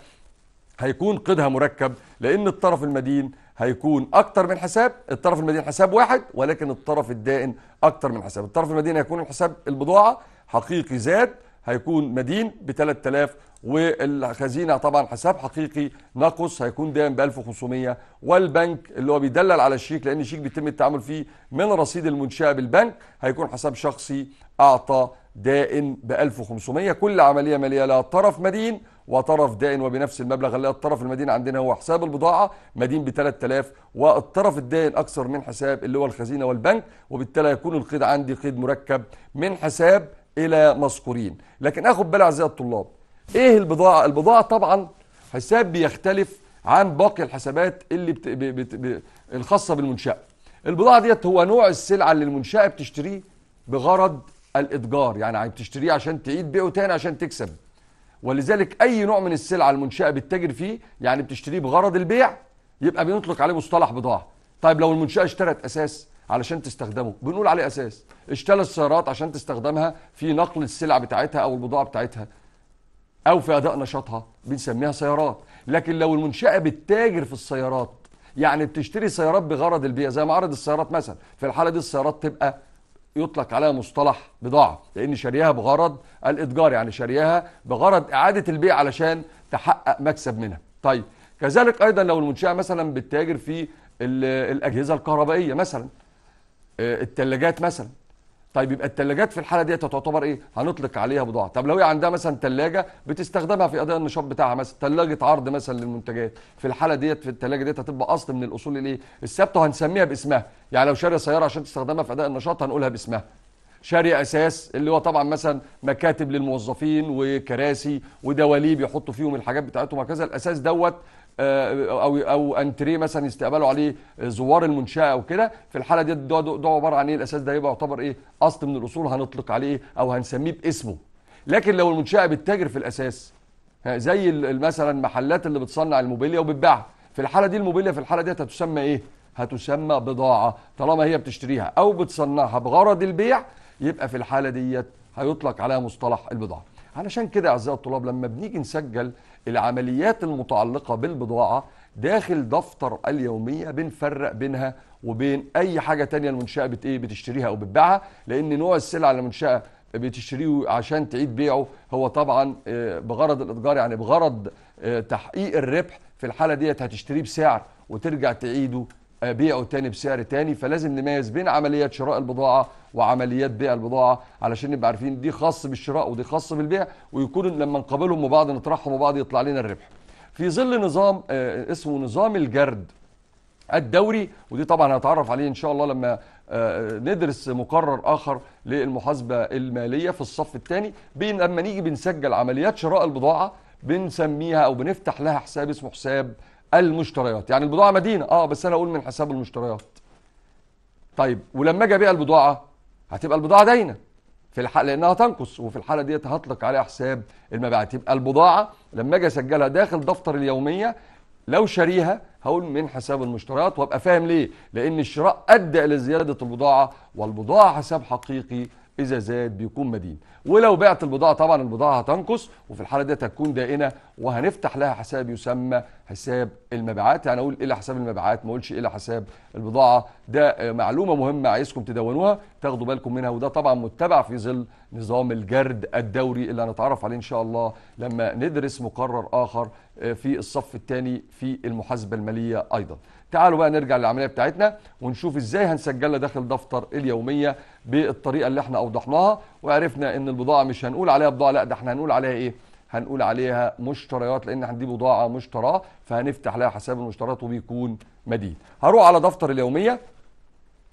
هيكون قيدها مركب لان الطرف المدين هيكون اكتر من حساب الطرف المدين حساب واحد ولكن الطرف الدائن اكتر من حساب الطرف المدين هيكون الحساب البضاعه حقيقي زاد هيكون مدين ب 3000 والخزينه طبعا حساب حقيقي ناقص هيكون دائم ب 1500 والبنك اللي هو بيدلل على الشيك لان الشيك بيتم التعامل فيه من رصيد المنشاه بالبنك هيكون حساب شخصي اعطى دائن ب 1500 كل عمليه ماليه لها طرف مدين وطرف دائن وبنفس المبلغ اللي الطرف المدين عندنا هو حساب البضاعه مدين ب 3000 والطرف الدائن اكثر من حساب اللي هو الخزينه والبنك وبالتالي يكون القيد عندي قيد مركب من حساب الى مذكورين لكن اخد بالي اعزائي الطلاب ايه البضاعه البضاعه طبعا حساب بيختلف عن باقي الحسابات اللي بت... ب... بت... ب... الخاصه بالمنشاه البضاعه ديت هو نوع السلعه اللي المنشاه بتشتريه بغرض الاتجار يعني بتشتريه عشان تعيد بيعه تاني عشان تكسب ولذلك اي نوع من السلع المنشاه بتتاجر فيه يعني بتشتريه بغرض البيع يبقى بنطلق عليه مصطلح بضاعه طيب لو المنشاه اشترت اساس علشان تستخدمه بنقول عليه اساس اشترى السيارات عشان تستخدمها في نقل السلع بتاعتها او البضاعه بتاعتها او في اداء نشاطها بنسميها سيارات لكن لو المنشاه بتتاجر في السيارات يعني بتشتري سيارات بغرض البيع زي معرض السيارات مثلا في الحاله دي السيارات تبقى يطلق عليها مصطلح بضاعة لأن شاريها بغرض الإتجار يعني شاريها بغرض إعادة البيع علشان تحقق مكسب منها طيب كذلك أيضا لو المنشأة مثلا بتتاجر في الأجهزة الكهربائية مثلا آه، الثلاجات مثلا طيب يبقى الثلاجات في الحاله ديت تعتبر ايه؟ هنطلق عليها بضاعه، طب لو هي عندها مثلا ثلاجه بتستخدمها في اداء النشاط بتاعها مثلا، ثلاجه عرض مثلا للمنتجات، في الحاله ديت في الثلاجه ديت هتبقى اصل من الاصول الايه؟ الثابته وهنسميها باسمها، يعني لو شاريه سياره عشان تستخدمها في اداء النشاط هنقولها باسمها. شاري اساس اللي هو طبعا مثلا مكاتب للموظفين وكراسي ودواليب يحطوا فيهم الحاجات بتاعتهم وهكذا، الاساس دوت آه، او او انتريه مثلا يستقبلوا عليه زوار المنشاه او كده في الحاله دي ده, ده عباره عن ايه الاساس ده يبقى يعتبر ايه اصل من الاصول هنطلق عليه او هنسميه باسمه لكن لو المنشاه بتتاجر في الاساس زي مثلا المحلات اللي بتصنع الموبيليا وبتباعها في الحاله دي الموبيليا في الحاله دي هتسمى ايه هتسمى بضاعه طالما هي بتشتريها او بتصنعها بغرض البيع يبقى في الحاله ديت هيطلق عليها مصطلح البضاعه علشان كده اعزائي الطلاب لما بنيجي نسجل العمليات المتعلقة بالبضاعة داخل دفتر اليومية بنفرق بينها وبين أي حاجة تانية المنشأة بت إيه بتشتريها أو بتبيعها لأن نوع السلع اللي المنشأة بتشتريه عشان تعيد بيعه هو طبعا آه، بغرض الإتجار يعني بغرض آه، تحقيق الربح في الحالة ديت هتشتريه بسعر وترجع تعيده بيعه تاني بسعر تاني فلازم نميز بين عمليات شراء البضاعه وعمليات بيع البضاعه علشان نبقى عارفين دي خاص بالشراء ودي خاص بالبيع ويكون لما نقابلهم وبعض نطرحهم وبعض يطلع لنا الربح. في ظل نظام آه، اسمه نظام الجرد الدوري ودي طبعا هنتعرف عليه ان شاء الله لما آه، آه، ندرس مقرر اخر للمحاسبه الماليه في الصف الثاني بين لما نيجي بنسجل عمليات شراء البضاعه بنسميها او بنفتح لها حساب اسمه حساب المشتريات يعني البضاعه مدينه اه بس انا اقول من حساب المشتريات طيب ولما اجي ابيع البضاعه هتبقى البضاعه داينه في الحال لانها تنقص وفي الحاله ديت هطلق عليها حساب المبيعات يبقى البضاعه لما اجي اسجلها داخل دفتر اليوميه لو شاريها هقول من حساب المشتريات وابقى فاهم ليه لان الشراء ادى الى زياده البضاعه والبضاعه حساب حقيقي اذا زاد بيكون مدين ولو بعت البضاعه طبعا البضاعه هتنقص وفي الحاله دي هتكون دائنه وهنفتح لها حساب يسمى حساب المبيعات يعني اقول الى حساب المبيعات ما اقولش الى حساب البضاعه ده معلومه مهمه عايزكم تدونوها تاخدوا بالكم منها وده طبعا متبع في ظل نظام الجرد الدوري اللي هنتعرف عليه ان شاء الله لما ندرس مقرر اخر آه، في الصف الثاني في المحاسبه الماليه ايضا تعالوا بقى نرجع للعمليه بتاعتنا ونشوف ازاي هنسجلها داخل دفتر اليوميه بالطريقه اللي احنا اوضحناها وعرفنا ان البضاعه مش هنقول عليها بضاعه لا ده احنا هنقول عليها ايه هنقول عليها مشتريات لان عندي بضاعه مشتراه فهنفتح لها حساب المشتريات وبيكون مدين هروح على دفتر اليوميه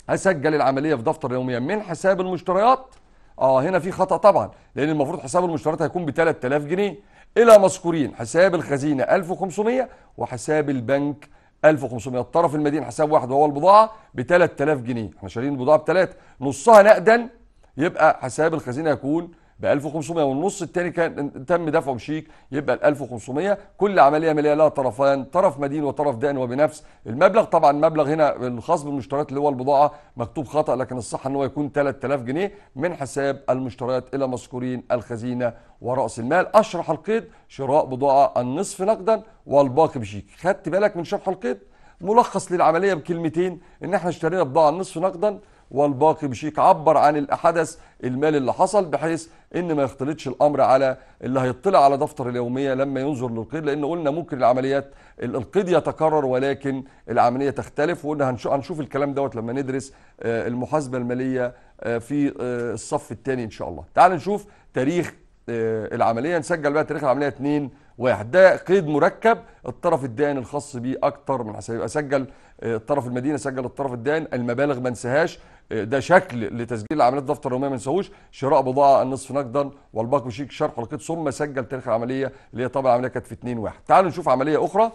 هسجل العمليه في دفتر اليوميه من حساب المشتريات اه هنا في خطا طبعا لان المفروض حساب المشتريات هيكون ب 3000 جنيه الى مذكورين حساب الخزينه 1500 وحساب البنك 1500 طرف المدين حساب واحد وهو البضاعه ب 3000 جنيه احنا شاريين البضاعه ب 3 نصها نقدا يبقى حساب الخزينه يكون ب 1500 والنص الثاني كان تم دفعه بشيك يبقى ال 1500 كل عمليه ماليه لها طرفان طرف مدين وطرف دائن وبنفس المبلغ طبعا المبلغ هنا الخاص بالمشتريات اللي هو البضاعه مكتوب خطا لكن الصح ان هو يكون 3000 جنيه من حساب المشتريات الى مذكورين الخزينه وراس المال اشرح القيد شراء بضاعه النصف نقدا والباقي بشيك خدت بالك من شرح القيد ملخص للعمليه بكلمتين ان احنا اشترينا بضاعه النصف نقدا والباقي بشيك عبر عن الحدث المالي اللي حصل بحيث ان ما يختلطش الامر على اللي هيطلع على دفتر اليوميه لما ينظر للقيد لان قلنا ممكن العمليات القيد يتكرر ولكن العمليه تختلف وقلنا هنشوف الكلام دوت لما ندرس آه، المحاسبه الماليه آه، في آه، الصف الثاني ان شاء الله. تعال نشوف تاريخ العمليه نسجل بقى تاريخ العمليه 2 واحد ده قيد مركب الطرف الدائن الخاص بيه اكتر من حساب يبقى سجل الطرف المدينه سجل الطرف الدائن المبالغ ما انساهاش ده شكل لتسجيل عمليات الضفه الروميه ما ننساهوش شراء بضاعه النصف نقدا والباك شيك شرق ولقيت ثم سجل تاريخ العمليه اللي هي طبعا العمليه كانت في 2 1 تعالوا نشوف عمليه اخرى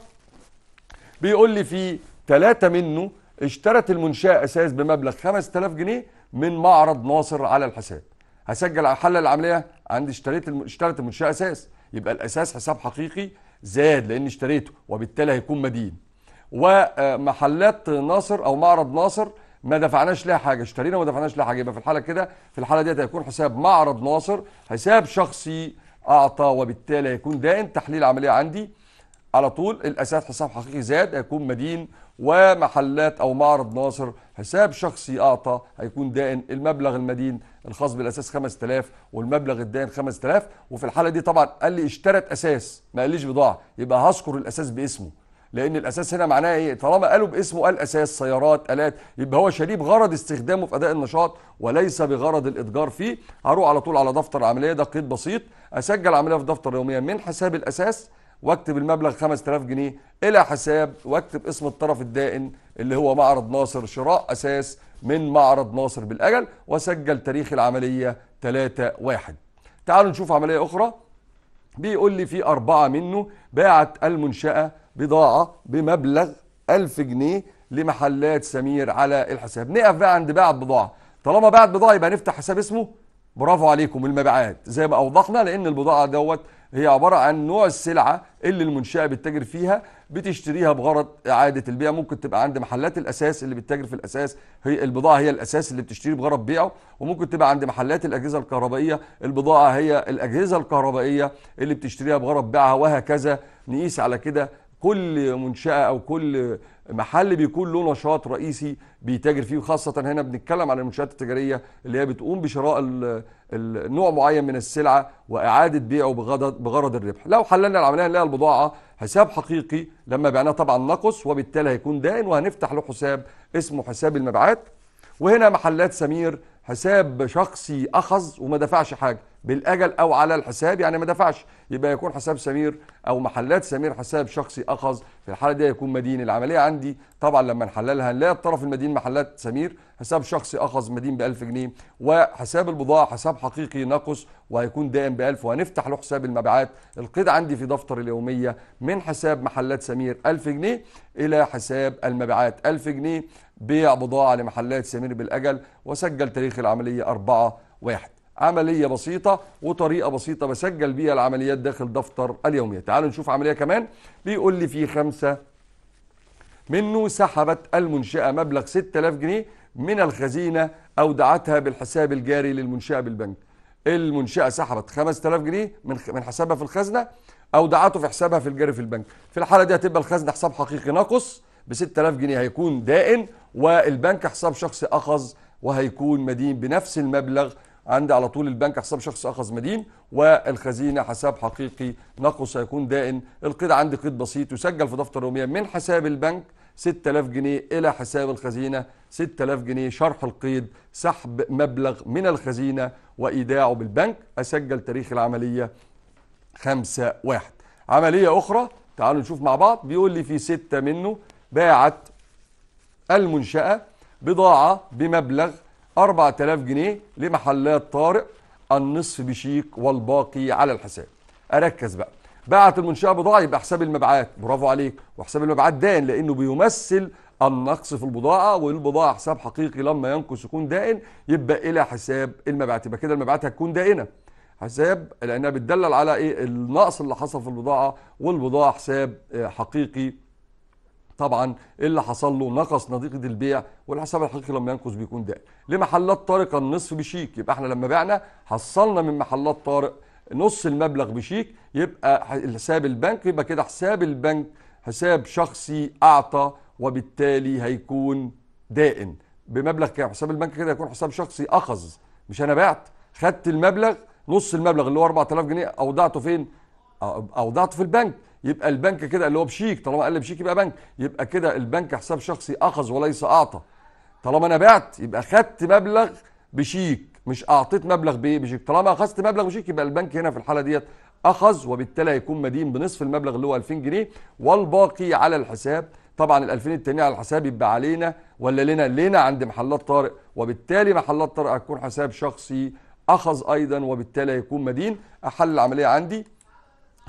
بيقول لي في ثلاثه منه اشترت المنشاه اساس بمبلغ 5000 جنيه من معرض ناصر على الحساب هسجل حل العمليه عندي اشتريت اشترت المنشاه اساس يبقى الاساس حساب حقيقي زاد لان اشتريته وبالتالي هيكون مدين ومحلات ناصر او معرض ناصر ما دفعناش لها حاجه اشترينا وما دفعناش لها حاجه يبقى في الحاله كده في الحاله ديت هيكون حساب معرض ناصر حساب شخصي اعطى وبالتالي هيكون دائن تحليل عمليه عندي على طول الاساس حساب حقيقي زاد هيكون مدين ومحلات او معرض ناصر حساب شخصي اعطى هيكون دائن المبلغ المدين الخاص بالاساس 5000 والمبلغ الدائن 5000 وفي الحاله دي طبعا قال لي اشترت اساس ما قاليش بضاعه يبقى هذكر الاساس باسمه لان الاساس هنا معناه ايه طالما قالوا باسمه قال اساس سيارات الات يبقى هو شاريه بغرض استخدامه في اداء النشاط وليس بغرض الاتجار فيه هروح على طول على دفتر العمليه ده قيد بسيط اسجل عمليه في دفتر يوميا من حساب الاساس واكتب المبلغ 5000 جنيه الى حساب واكتب اسم الطرف الدائن اللي هو معرض ناصر شراء اساس من معرض ناصر بالاجل وسجل تاريخ العمليه 3 1 تعالوا نشوف عمليه اخرى بيقول لي في أربعة منه باعت المنشأة بضاعة بمبلغ 1000 جنيه لمحلات سمير على الحساب نقف بقى عند بيع البضاعة طالما باعت بضاعة يبقى نفتح حساب اسمه برافو عليكم المبيعات زي ما أوضحنا لأن البضاعة دوت هي عبارة عن نوع السلعة اللي المنشأة بتتاجر فيها بتشتريها بغرض إعادة البيع ممكن تبقى عند محلات الأساس اللي بتتاجر في الأساس هي البضاعة هي الأساس اللي بتشتري بغرض بيعه وممكن تبقى عند محلات الأجهزة الكهربائية البضاعة هي الأجهزة الكهربائية اللي بتشتريها بغرض بيعها وهكذا نقيس على كده كل منشاه او كل محل بيكون له نشاط رئيسي بيتاجر فيه وخاصة هنا بنتكلم على المنشات التجاريه اللي هي بتقوم بشراء نوع معين من السلعه واعاده بيعه بغرض بغرض الربح لو حللنا العمليه هنلاقي البضاعه حساب حقيقي لما بعناه طبعا نقص وبالتالي هيكون دائن وهنفتح له حساب اسمه حساب المبيعات وهنا محلات سمير حساب شخصي اخذ وما دفعش حاجه بالاجل او على الحساب يعني ما دفعش يبقى يكون حساب سمير او محلات سمير حساب شخصي اخذ في الحاله دي يكون مدين العمليه عندي طبعا لما نحللها لا الطرف المدين محلات سمير حساب شخصي اخذ مدين ب 1000 جنيه وحساب البضاعه حساب حقيقي ناقص وهيكون دائم ب 1000 وهنفتح له حساب المبيعات القيد عندي في دفتر اليوميه من حساب محلات سمير 1000 جنيه الى حساب المبيعات 1000 جنيه بيع بضاعه لمحلات سمير بالاجل وسجل تاريخ العمليه 4 1 عملية بسيطة وطريقة بسيطة بسجل بيها العمليات داخل دفتر اليومية تعالوا نشوف عملية كمان بيقول لي في خمسة منه سحبت المنشأة مبلغ 6000 جنيه من الخزينة أودعتها بالحساب الجاري للمنشأة بالبنك المنشأة سحبت 5000 جنيه من من حسابها في الخزنة أودعته في حسابها في الجاري في البنك في الحالة دي هتبقى الخزنة حساب حقيقي ناقص ب 6000 جنيه هيكون دائن والبنك حساب شخصي أخذ وهيكون مدين بنفس المبلغ عندي على طول البنك حساب شخص اخذ مدين والخزينه حساب حقيقي نقص سيكون دائن القيد عندي قيد بسيط يسجل في دفتر يوميا من حساب البنك 6000 جنيه الى حساب الخزينه 6000 جنيه شرح القيد سحب مبلغ من الخزينه وايداعه بالبنك اسجل تاريخ العمليه 5 1 عمليه اخرى تعالوا نشوف مع بعض بيقول لي في ستة منه باعت المنشاه بضاعه بمبلغ 4000 جنيه لمحلات طارق النصف بشيك والباقي على الحساب اركز بقى باعت المنشاه بضاعه يبقى حساب المبيعات برافو عليك وحساب المبيعات دائن لانه بيمثل النقص في البضاعه والبضاعه حساب حقيقي لما ينقص يكون دائن يبقى الى حساب المبيعات يبقى كده المبيعات هتكون دائنه حساب لانها بتدلل على ايه النقص اللي حصل في البضاعه والبضاعه حساب آه، حقيقي طبعا اللي حصل له نقص نتيجه البيع والحساب الحقيقي لما ينقص بيكون ده لمحلات طارق النصف بشيك يبقى احنا لما بعنا حصلنا من محلات طارق نص المبلغ بشيك يبقى حساب البنك يبقى كده حساب البنك حساب شخصي اعطى وبالتالي هيكون دائن بمبلغ كام حساب البنك كده هيكون حساب شخصي اخذ مش انا بعت خدت المبلغ نص المبلغ اللي هو 4000 جنيه اوضعته فين اوضعته في البنك يبقى البنك كده اللي هو بشيك طالما قال بشيك يبقى بنك يبقى كده البنك حساب شخصي اخذ وليس اعطى طالما انا بعت يبقى خدت مبلغ بشيك مش اعطيت مبلغ بايه بشيك طالما اخذت مبلغ بشيك يبقى البنك هنا في الحاله ديت اخذ وبالتالي هيكون مدين بنصف المبلغ اللي هو 2000 جنيه والباقي على الحساب طبعا ال 2000 التانية على الحساب يبقى علينا ولا لنا لنا عند محلات طارق وبالتالي محلات طارق هتكون حساب شخصي اخذ ايضا وبالتالي هيكون مدين احل العمليه عندي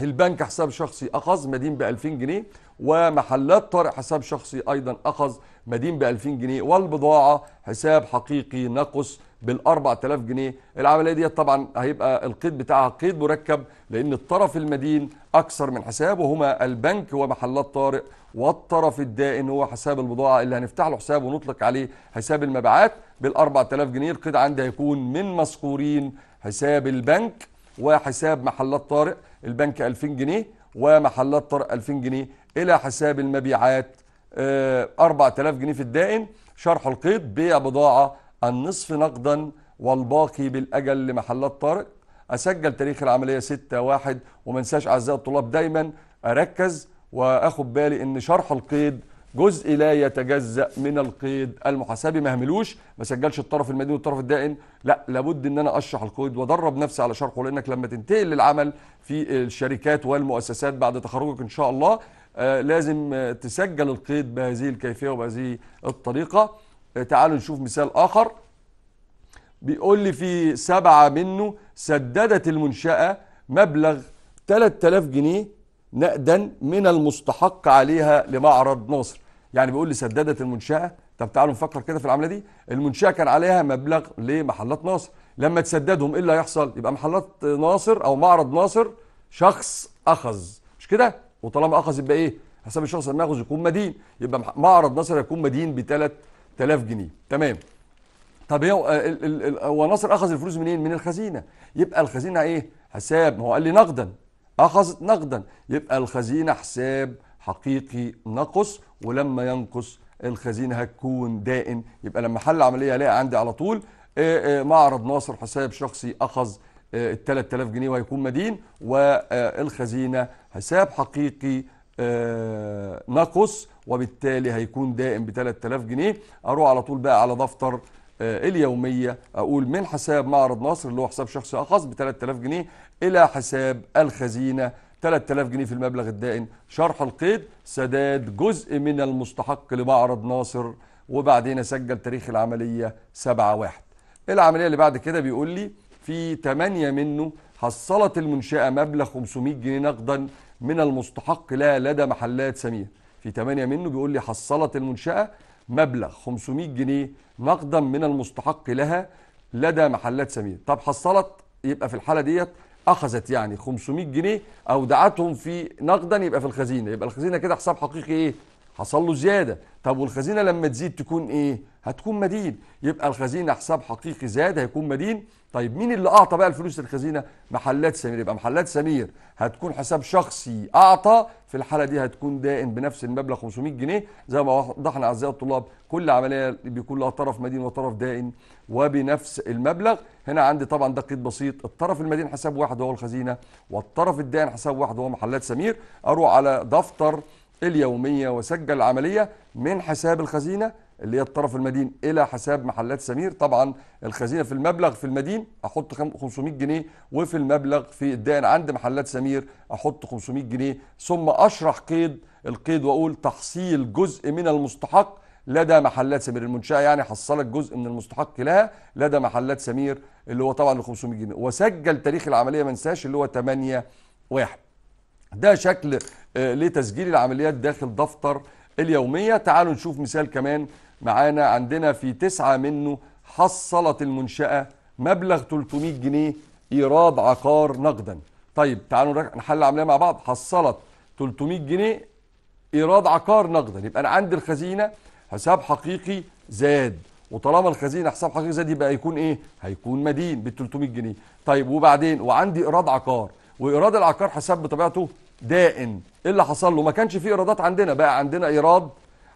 البنك حساب شخصي اخذ مدين ب 2000 جنيه ومحلات طارق حساب شخصي ايضا اخذ مدين ب 2000 جنيه والبضاعه حساب حقيقي نقص بال 4000 جنيه العمليه دي طبعا هيبقى القيد بتاعها قيد مركب لان الطرف المدين اكثر من حساب وهما البنك ومحلات طارق والطرف الدائن هو حساب البضاعه اللي هنفتح له حساب ونطلق عليه حساب المبيعات بال 4000 جنيه القيد عندي هيكون من مذكورين حساب البنك وحساب محلات طارق البنك 2000 جنيه ومحلات طرق 2000 جنيه إلى حساب المبيعات 4000 آه، جنيه في الدائن شرح القيد بيع بضاعة النصف نقدا والباقي بالأجل لمحلات طارق أسجل تاريخ العملية 6 1 وما انساش أعزائي الطلاب دايما أركز وأخد بالي إن شرح القيد جزء لا يتجزا من القيد المحاسبي ما اهملوش ما سجلش الطرف المدين والطرف الدائن لا لابد ان انا اشرح القيد وادرب نفسي على شرحه لانك لما تنتقل للعمل في الشركات والمؤسسات بعد تخرجك ان شاء الله آه، لازم آه، تسجل القيد بهذه الكيفيه وبهذه الطريقه آه، تعالوا نشوف مثال اخر بيقول لي في سبعه منه سددت المنشاه مبلغ 3000 جنيه نقدا من المستحق عليها لمعرض ناصر يعني بيقول لي سددت المنشاه طب تعالوا نفكر كده في العمليه دي المنشاه كان عليها مبلغ لمحلات ناصر لما تسددهم ايه اللي هيحصل يبقى محلات ناصر او معرض ناصر شخص اخذ مش كده وطالما اخذ يبقى ايه حساب الشخص اللي ناخذ يكون مدين يبقى معرض ناصر هيكون مدين ب 3000 جنيه تمام طب آه، هو ناصر اخذ الفلوس منين من الخزينه يبقى الخزينه ايه حساب ما هو قال لي نقدا اخذت نقدا يبقى الخزينه حساب حقيقي نقص ولما ينقص الخزينه هتكون دائن يبقى لما حل العمليه الاقي عندي على طول آه، آه، معرض ناصر حساب شخصي اخذ آه، ال 3000 جنيه وهيكون مدين والخزينه حساب حقيقي نقص وبالتالي هيكون دائم ب 3000 جنيه اروح على طول بقى على دفتر اليوميه اقول من حساب معرض ناصر اللي هو حساب شخصي أخذ ب 3000 جنيه الى حساب الخزينه 3000 جنيه في المبلغ الدائن شرح القيد سداد جزء من المستحق لمعرض ناصر وبعدين سجل تاريخ العملية 7 واحد العملية اللي بعد كده بيقول لي في 8 منه حصلت المنشأة مبلغ 500 جنيه نقدا من المستحق لها لدى محلات سمير في 8 منه بيقول لي حصلت المنشأة مبلغ 500 جنيه نقدا من المستحق لها لدى محلات سمير طب حصلت يبقى في الحالة ديت اخذت يعني 500 جنيه اودعتهم في نقدا يبقى في الخزينه يبقى الخزينه كده حساب حقيقي ايه حصل له زياده طب والخزينه لما تزيد تكون ايه هتكون مدين يبقى الخزينه حساب حقيقي زاد هيكون مدين طيب مين اللي اعطى بقى الفلوس للخزينه محلات سمير يبقى محلات سمير هتكون حساب شخصي اعطى في الحاله دي هتكون دائن بنفس المبلغ 500 جنيه زي ما وضحنا اعزائي الطلاب كل عمليه بيكون لها طرف مدين وطرف دائن وبنفس المبلغ هنا عندي طبعا دقيق بسيط الطرف المدين حساب واحد وهو الخزينه والطرف الدائن حساب واحد وهو محلات سمير اروح على دفتر اليوميه واسجل العمليه من حساب الخزينه اللي هي الطرف المدين الى حساب محلات سمير طبعا الخزينه في المبلغ في المدين احط 500 جنيه وفي المبلغ في الدائن عند محلات سمير احط 500 جنيه ثم اشرح قيد القيد واقول تحصيل جزء من المستحق لدى محلات سمير المنشاه يعني حصلت جزء من المستحق لها لدى محلات سمير اللي هو طبعا 500 جنيه وسجل تاريخ العمليه ما انساش اللي هو 8 1 ده شكل آه، لتسجيل العمليات داخل دفتر اليوميه تعالوا نشوف مثال كمان معانا عندنا في تسعة منه حصلت المنشأة مبلغ 300 جنيه إيراد عقار نقدا طيب تعالوا نحل العملية مع بعض حصلت 300 جنيه إيراد عقار نقدا يبقى أنا عندي الخزينة حساب حقيقي زاد وطالما الخزينه حساب حقيقي زاد يبقى هيكون ايه؟ هيكون مدين ب 300 جنيه. طيب وبعدين وعندي ايراد عقار وايراد العقار حساب بطبيعته دائن. ايه اللي حصل له؟ ما كانش فيه ايرادات عندنا بقى عندنا ايراد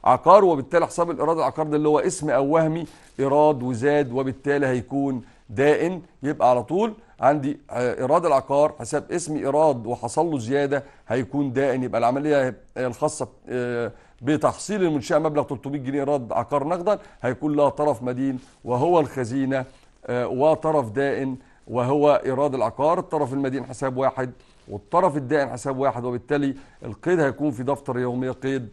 عقار وبالتالي حساب الايراد العقار ده اللي هو اسم او وهمي ايراد وزاد وبالتالي هيكون دائن يبقى على طول عندي ايراد آه، العقار حساب اسم ايراد وحصل له زياده هيكون دائن يبقى العمليه آه، الخاصه آه، بتحصيل المنشاه مبلغ 300 جنيه ايراد عقار نقدا هيكون لها طرف مدين وهو الخزينه وطرف دائن وهو ايراد العقار الطرف المدين حساب واحد والطرف الدائن حساب واحد وبالتالي القيد هيكون في دفتر يوميه قيد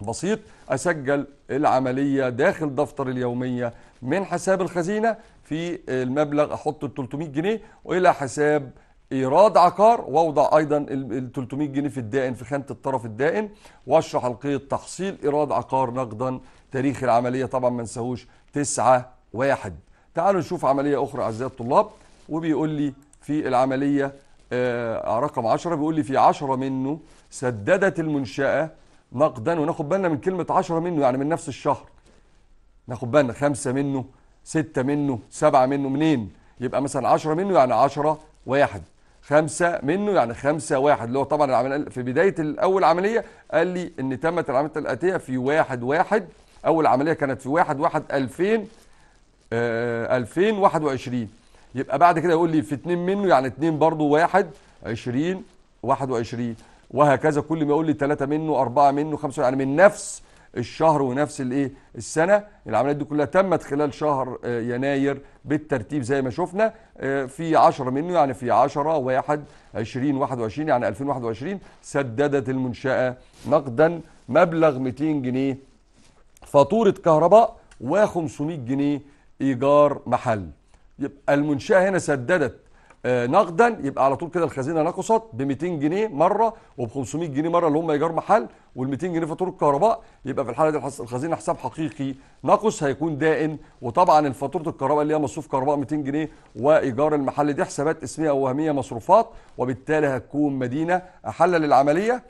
بسيط اسجل العمليه داخل دفتر اليوميه من حساب الخزينه في المبلغ احط ال 300 جنيه والى حساب ايراد عقار واوضع ايضا ال 300 جنيه في الدائن في خانه الطرف الدائن واشرح القيد تحصيل ايراد عقار نقدا تاريخ العمليه طبعا ما نساهوش 9 1 تعالوا نشوف عمليه اخرى اعزائي الطلاب وبيقول لي في العمليه آه، رقم 10 بيقول لي في 10 منه سددت المنشاه نقدا وناخد بالنا من كلمه 10 منه يعني من نفس الشهر ناخد بالنا خمسة منه ستة منه سبعة منه منين يبقى مثلا 10 منه يعني 10 واحد خمسة منه يعني خمسة واحد اللي هو طبعا في بداية الأول عملية قال لي إن تمت العملية الآتية في واحد واحد أول عملية كانت في واحد واحد 2000 آه، واحد 2021 يبقى بعد كده يقول لي في اتنين منه يعني اتنين برضو واحد واحد وعشرين وهكذا كل ما يقول لي ثلاثة منه أربعة منه خمسة يعني من نفس الشهر ونفس الايه السنه العمليات دي كلها تمت خلال شهر آه، يناير بالترتيب زي ما شفنا آه، في 10 منه يعني في 10 1 20 21 يعني 2021 سددت المنشاه نقدا مبلغ 200 جنيه فاتوره كهرباء و500 جنيه ايجار محل يبقى المنشاه هنا سددت آه، نقدا يبقى على طول كده الخزينه نقصت ب 200 جنيه مره وب 500 جنيه مره اللي هم ايجار محل وال 200 جنيه فاتوره الكهرباء يبقى في الحاله دي الخزينه حساب حقيقي نقص هيكون دائن وطبعا فاتوره الكهرباء اللي هي مصروف كهرباء 200 جنيه وايجار المحل دي حسابات اسميه وهميه مصروفات وبالتالي هتكون مدينه احل للعمليه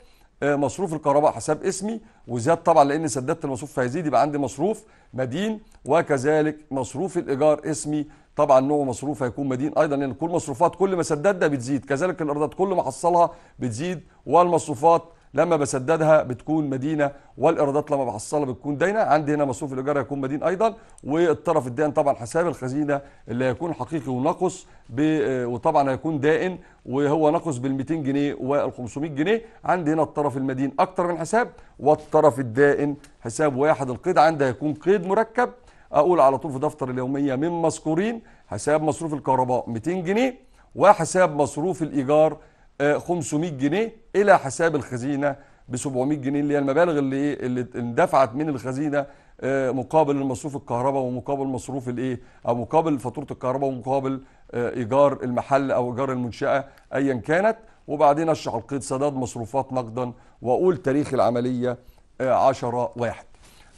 آه، مصروف الكهرباء حساب اسمي وزاد طبعا لان سددت المصروف فهيزيد يبقى عندي مصروف مدين وكذلك مصروف الايجار اسمي طبعا نوع مصروف هيكون مدين ايضا لان كل مصروفات كل ما سددنا بتزيد كذلك الايرادات كل ما حصلها بتزيد والمصروفات لما بسددها بتكون مدينه والايرادات لما بحصلها بتكون داينه عندي هنا مصروف الايجار هيكون مدين ايضا والطرف الدائن طبعا حساب الخزينه اللي هيكون حقيقي وناقص وطبعا هيكون دائن وهو ناقص بال 200 جنيه وال 500 جنيه عندي هنا الطرف المدين اكتر من حساب والطرف الدائن حساب واحد القيد عندي هيكون قيد مركب اقول على طول في دفتر اليوميه من مذكورين حساب مصروف الكهرباء 200 جنيه وحساب مصروف الايجار 500 جنيه الى حساب الخزينه ب 700 جنيه اللي هي المبالغ اللي إيه، اللي اندفعت من الخزينه آه، مقابل المصروف الكهرباء ومقابل مصروف الايه او مقابل فاتوره الكهرباء ومقابل آه، ايجار المحل او ايجار المنشاه ايا كانت وبعدين اشرح القيد سداد مصروفات نقدا واقول تاريخ العمليه 10 آه، واحد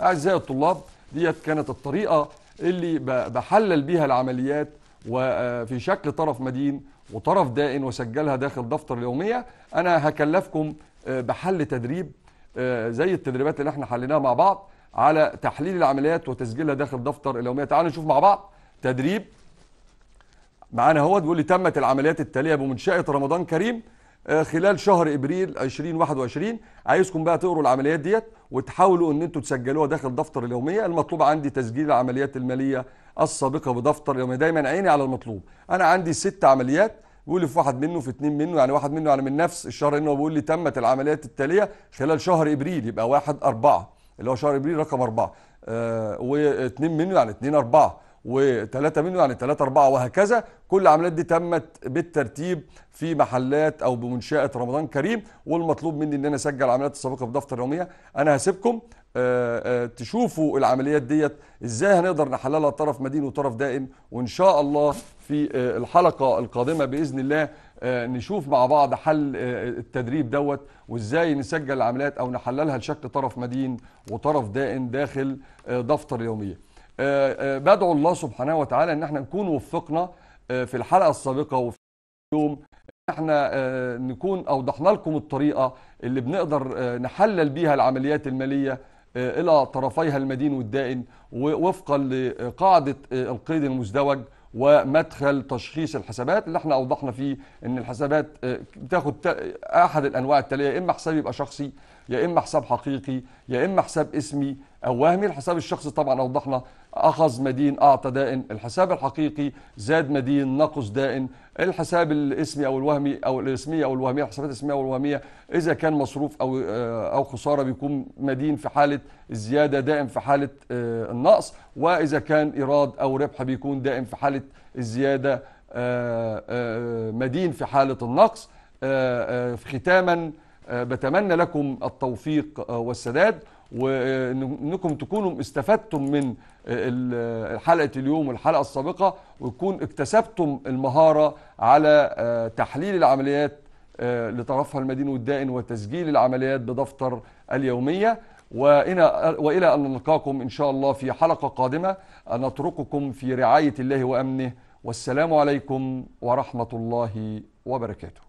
اعزائي الطلاب ديت كانت الطريقه اللي بحلل بيها العمليات وفي شكل طرف مدين وطرف دائن وسجلها داخل دفتر اليوميه انا هكلفكم آه، بحل تدريب آه، زي التدريبات اللي احنا حليناها مع بعض على تحليل العمليات وتسجيلها داخل دفتر اليوميه تعالوا نشوف مع بعض تدريب معانا هو بيقول لي تمت العمليات التاليه بمنشاه رمضان كريم آه، خلال شهر ابريل 2021 عايزكم بقى تقروا العمليات ديت وتحاولوا ان انتم تسجلوها داخل دفتر اليوميه المطلوب عندي تسجيل العمليات الماليه السابقه بدفتر اليوميه دايما عيني على المطلوب انا عندي ست عمليات بيقول لي في واحد منه في اتنين منه يعني واحد منه انا يعني من نفس الشهر انه بيقول لي تمت العمليات التاليه خلال شهر ابريل يبقى واحد أربعة اللي هو شهر ابريل رقم أربعة آه واتنين منه يعني اتنين أربعة و3 منه يعني 3 4 وهكذا كل العمليات دي تمت بالترتيب في محلات او بمنشاه رمضان كريم والمطلوب مني ان انا اسجل العمليات السابقه في دفتر اليوميه انا هسيبكم آه، آه، تشوفوا العمليات ديت ازاي هنقدر نحللها طرف مدين وطرف دائم وان شاء الله في آه، الحلقه القادمه باذن الله نشوف مع بعض حل التدريب دوت وازاي نسجل العمليات او نحللها لشكل طرف مدين وطرف دائم داخل دفتر يوميه آه، آه، بدعو الله سبحانه وتعالى ان احنا نكون وفقنا آه، في الحلقه السابقه وفي اليوم احنا نكون اوضحنا لكم الطريقه اللي بنقدر نحلل بيها العمليات الماليه الى طرفيها المدين والدائن ووفقا لقاعده القيد المزدوج ومدخل تشخيص الحسابات اللي احنا اوضحنا فيه ان الحسابات بتاخد احد الانواع التاليه يا اما حساب يبقى شخصي يا اما حساب حقيقي يا اما حساب اسمي او وهمي الحساب الشخصي طبعا اوضحنا أخذ مدين أعطى دائن الحساب الحقيقي زاد مدين نقص دائن الحساب الاسمي أو الوهمي أو الاسمية أو الوهمية الحسابات الاسمية أو الوهمية إذا كان مصروف أو آه، أو خسارة بيكون مدين في حالة الزيادة دائم في حالة آه، النقص وإذا كان إيراد أو ربح بيكون دائم في حالة الزيادة آه، مدين في حالة النقص ختاما بتمنى لكم التوفيق والسداد وانكم تكونوا استفدتم من حلقه اليوم والحلقه السابقه ويكون اكتسبتم المهاره على آه، تحليل العمليات آه، لطرفها المدين والدائن وتسجيل العمليات بدفتر اليوميه والى ان نلقاكم ان شاء الله في حلقه قادمه نترككم في رعايه الله وامنه والسلام عليكم ورحمه الله وبركاته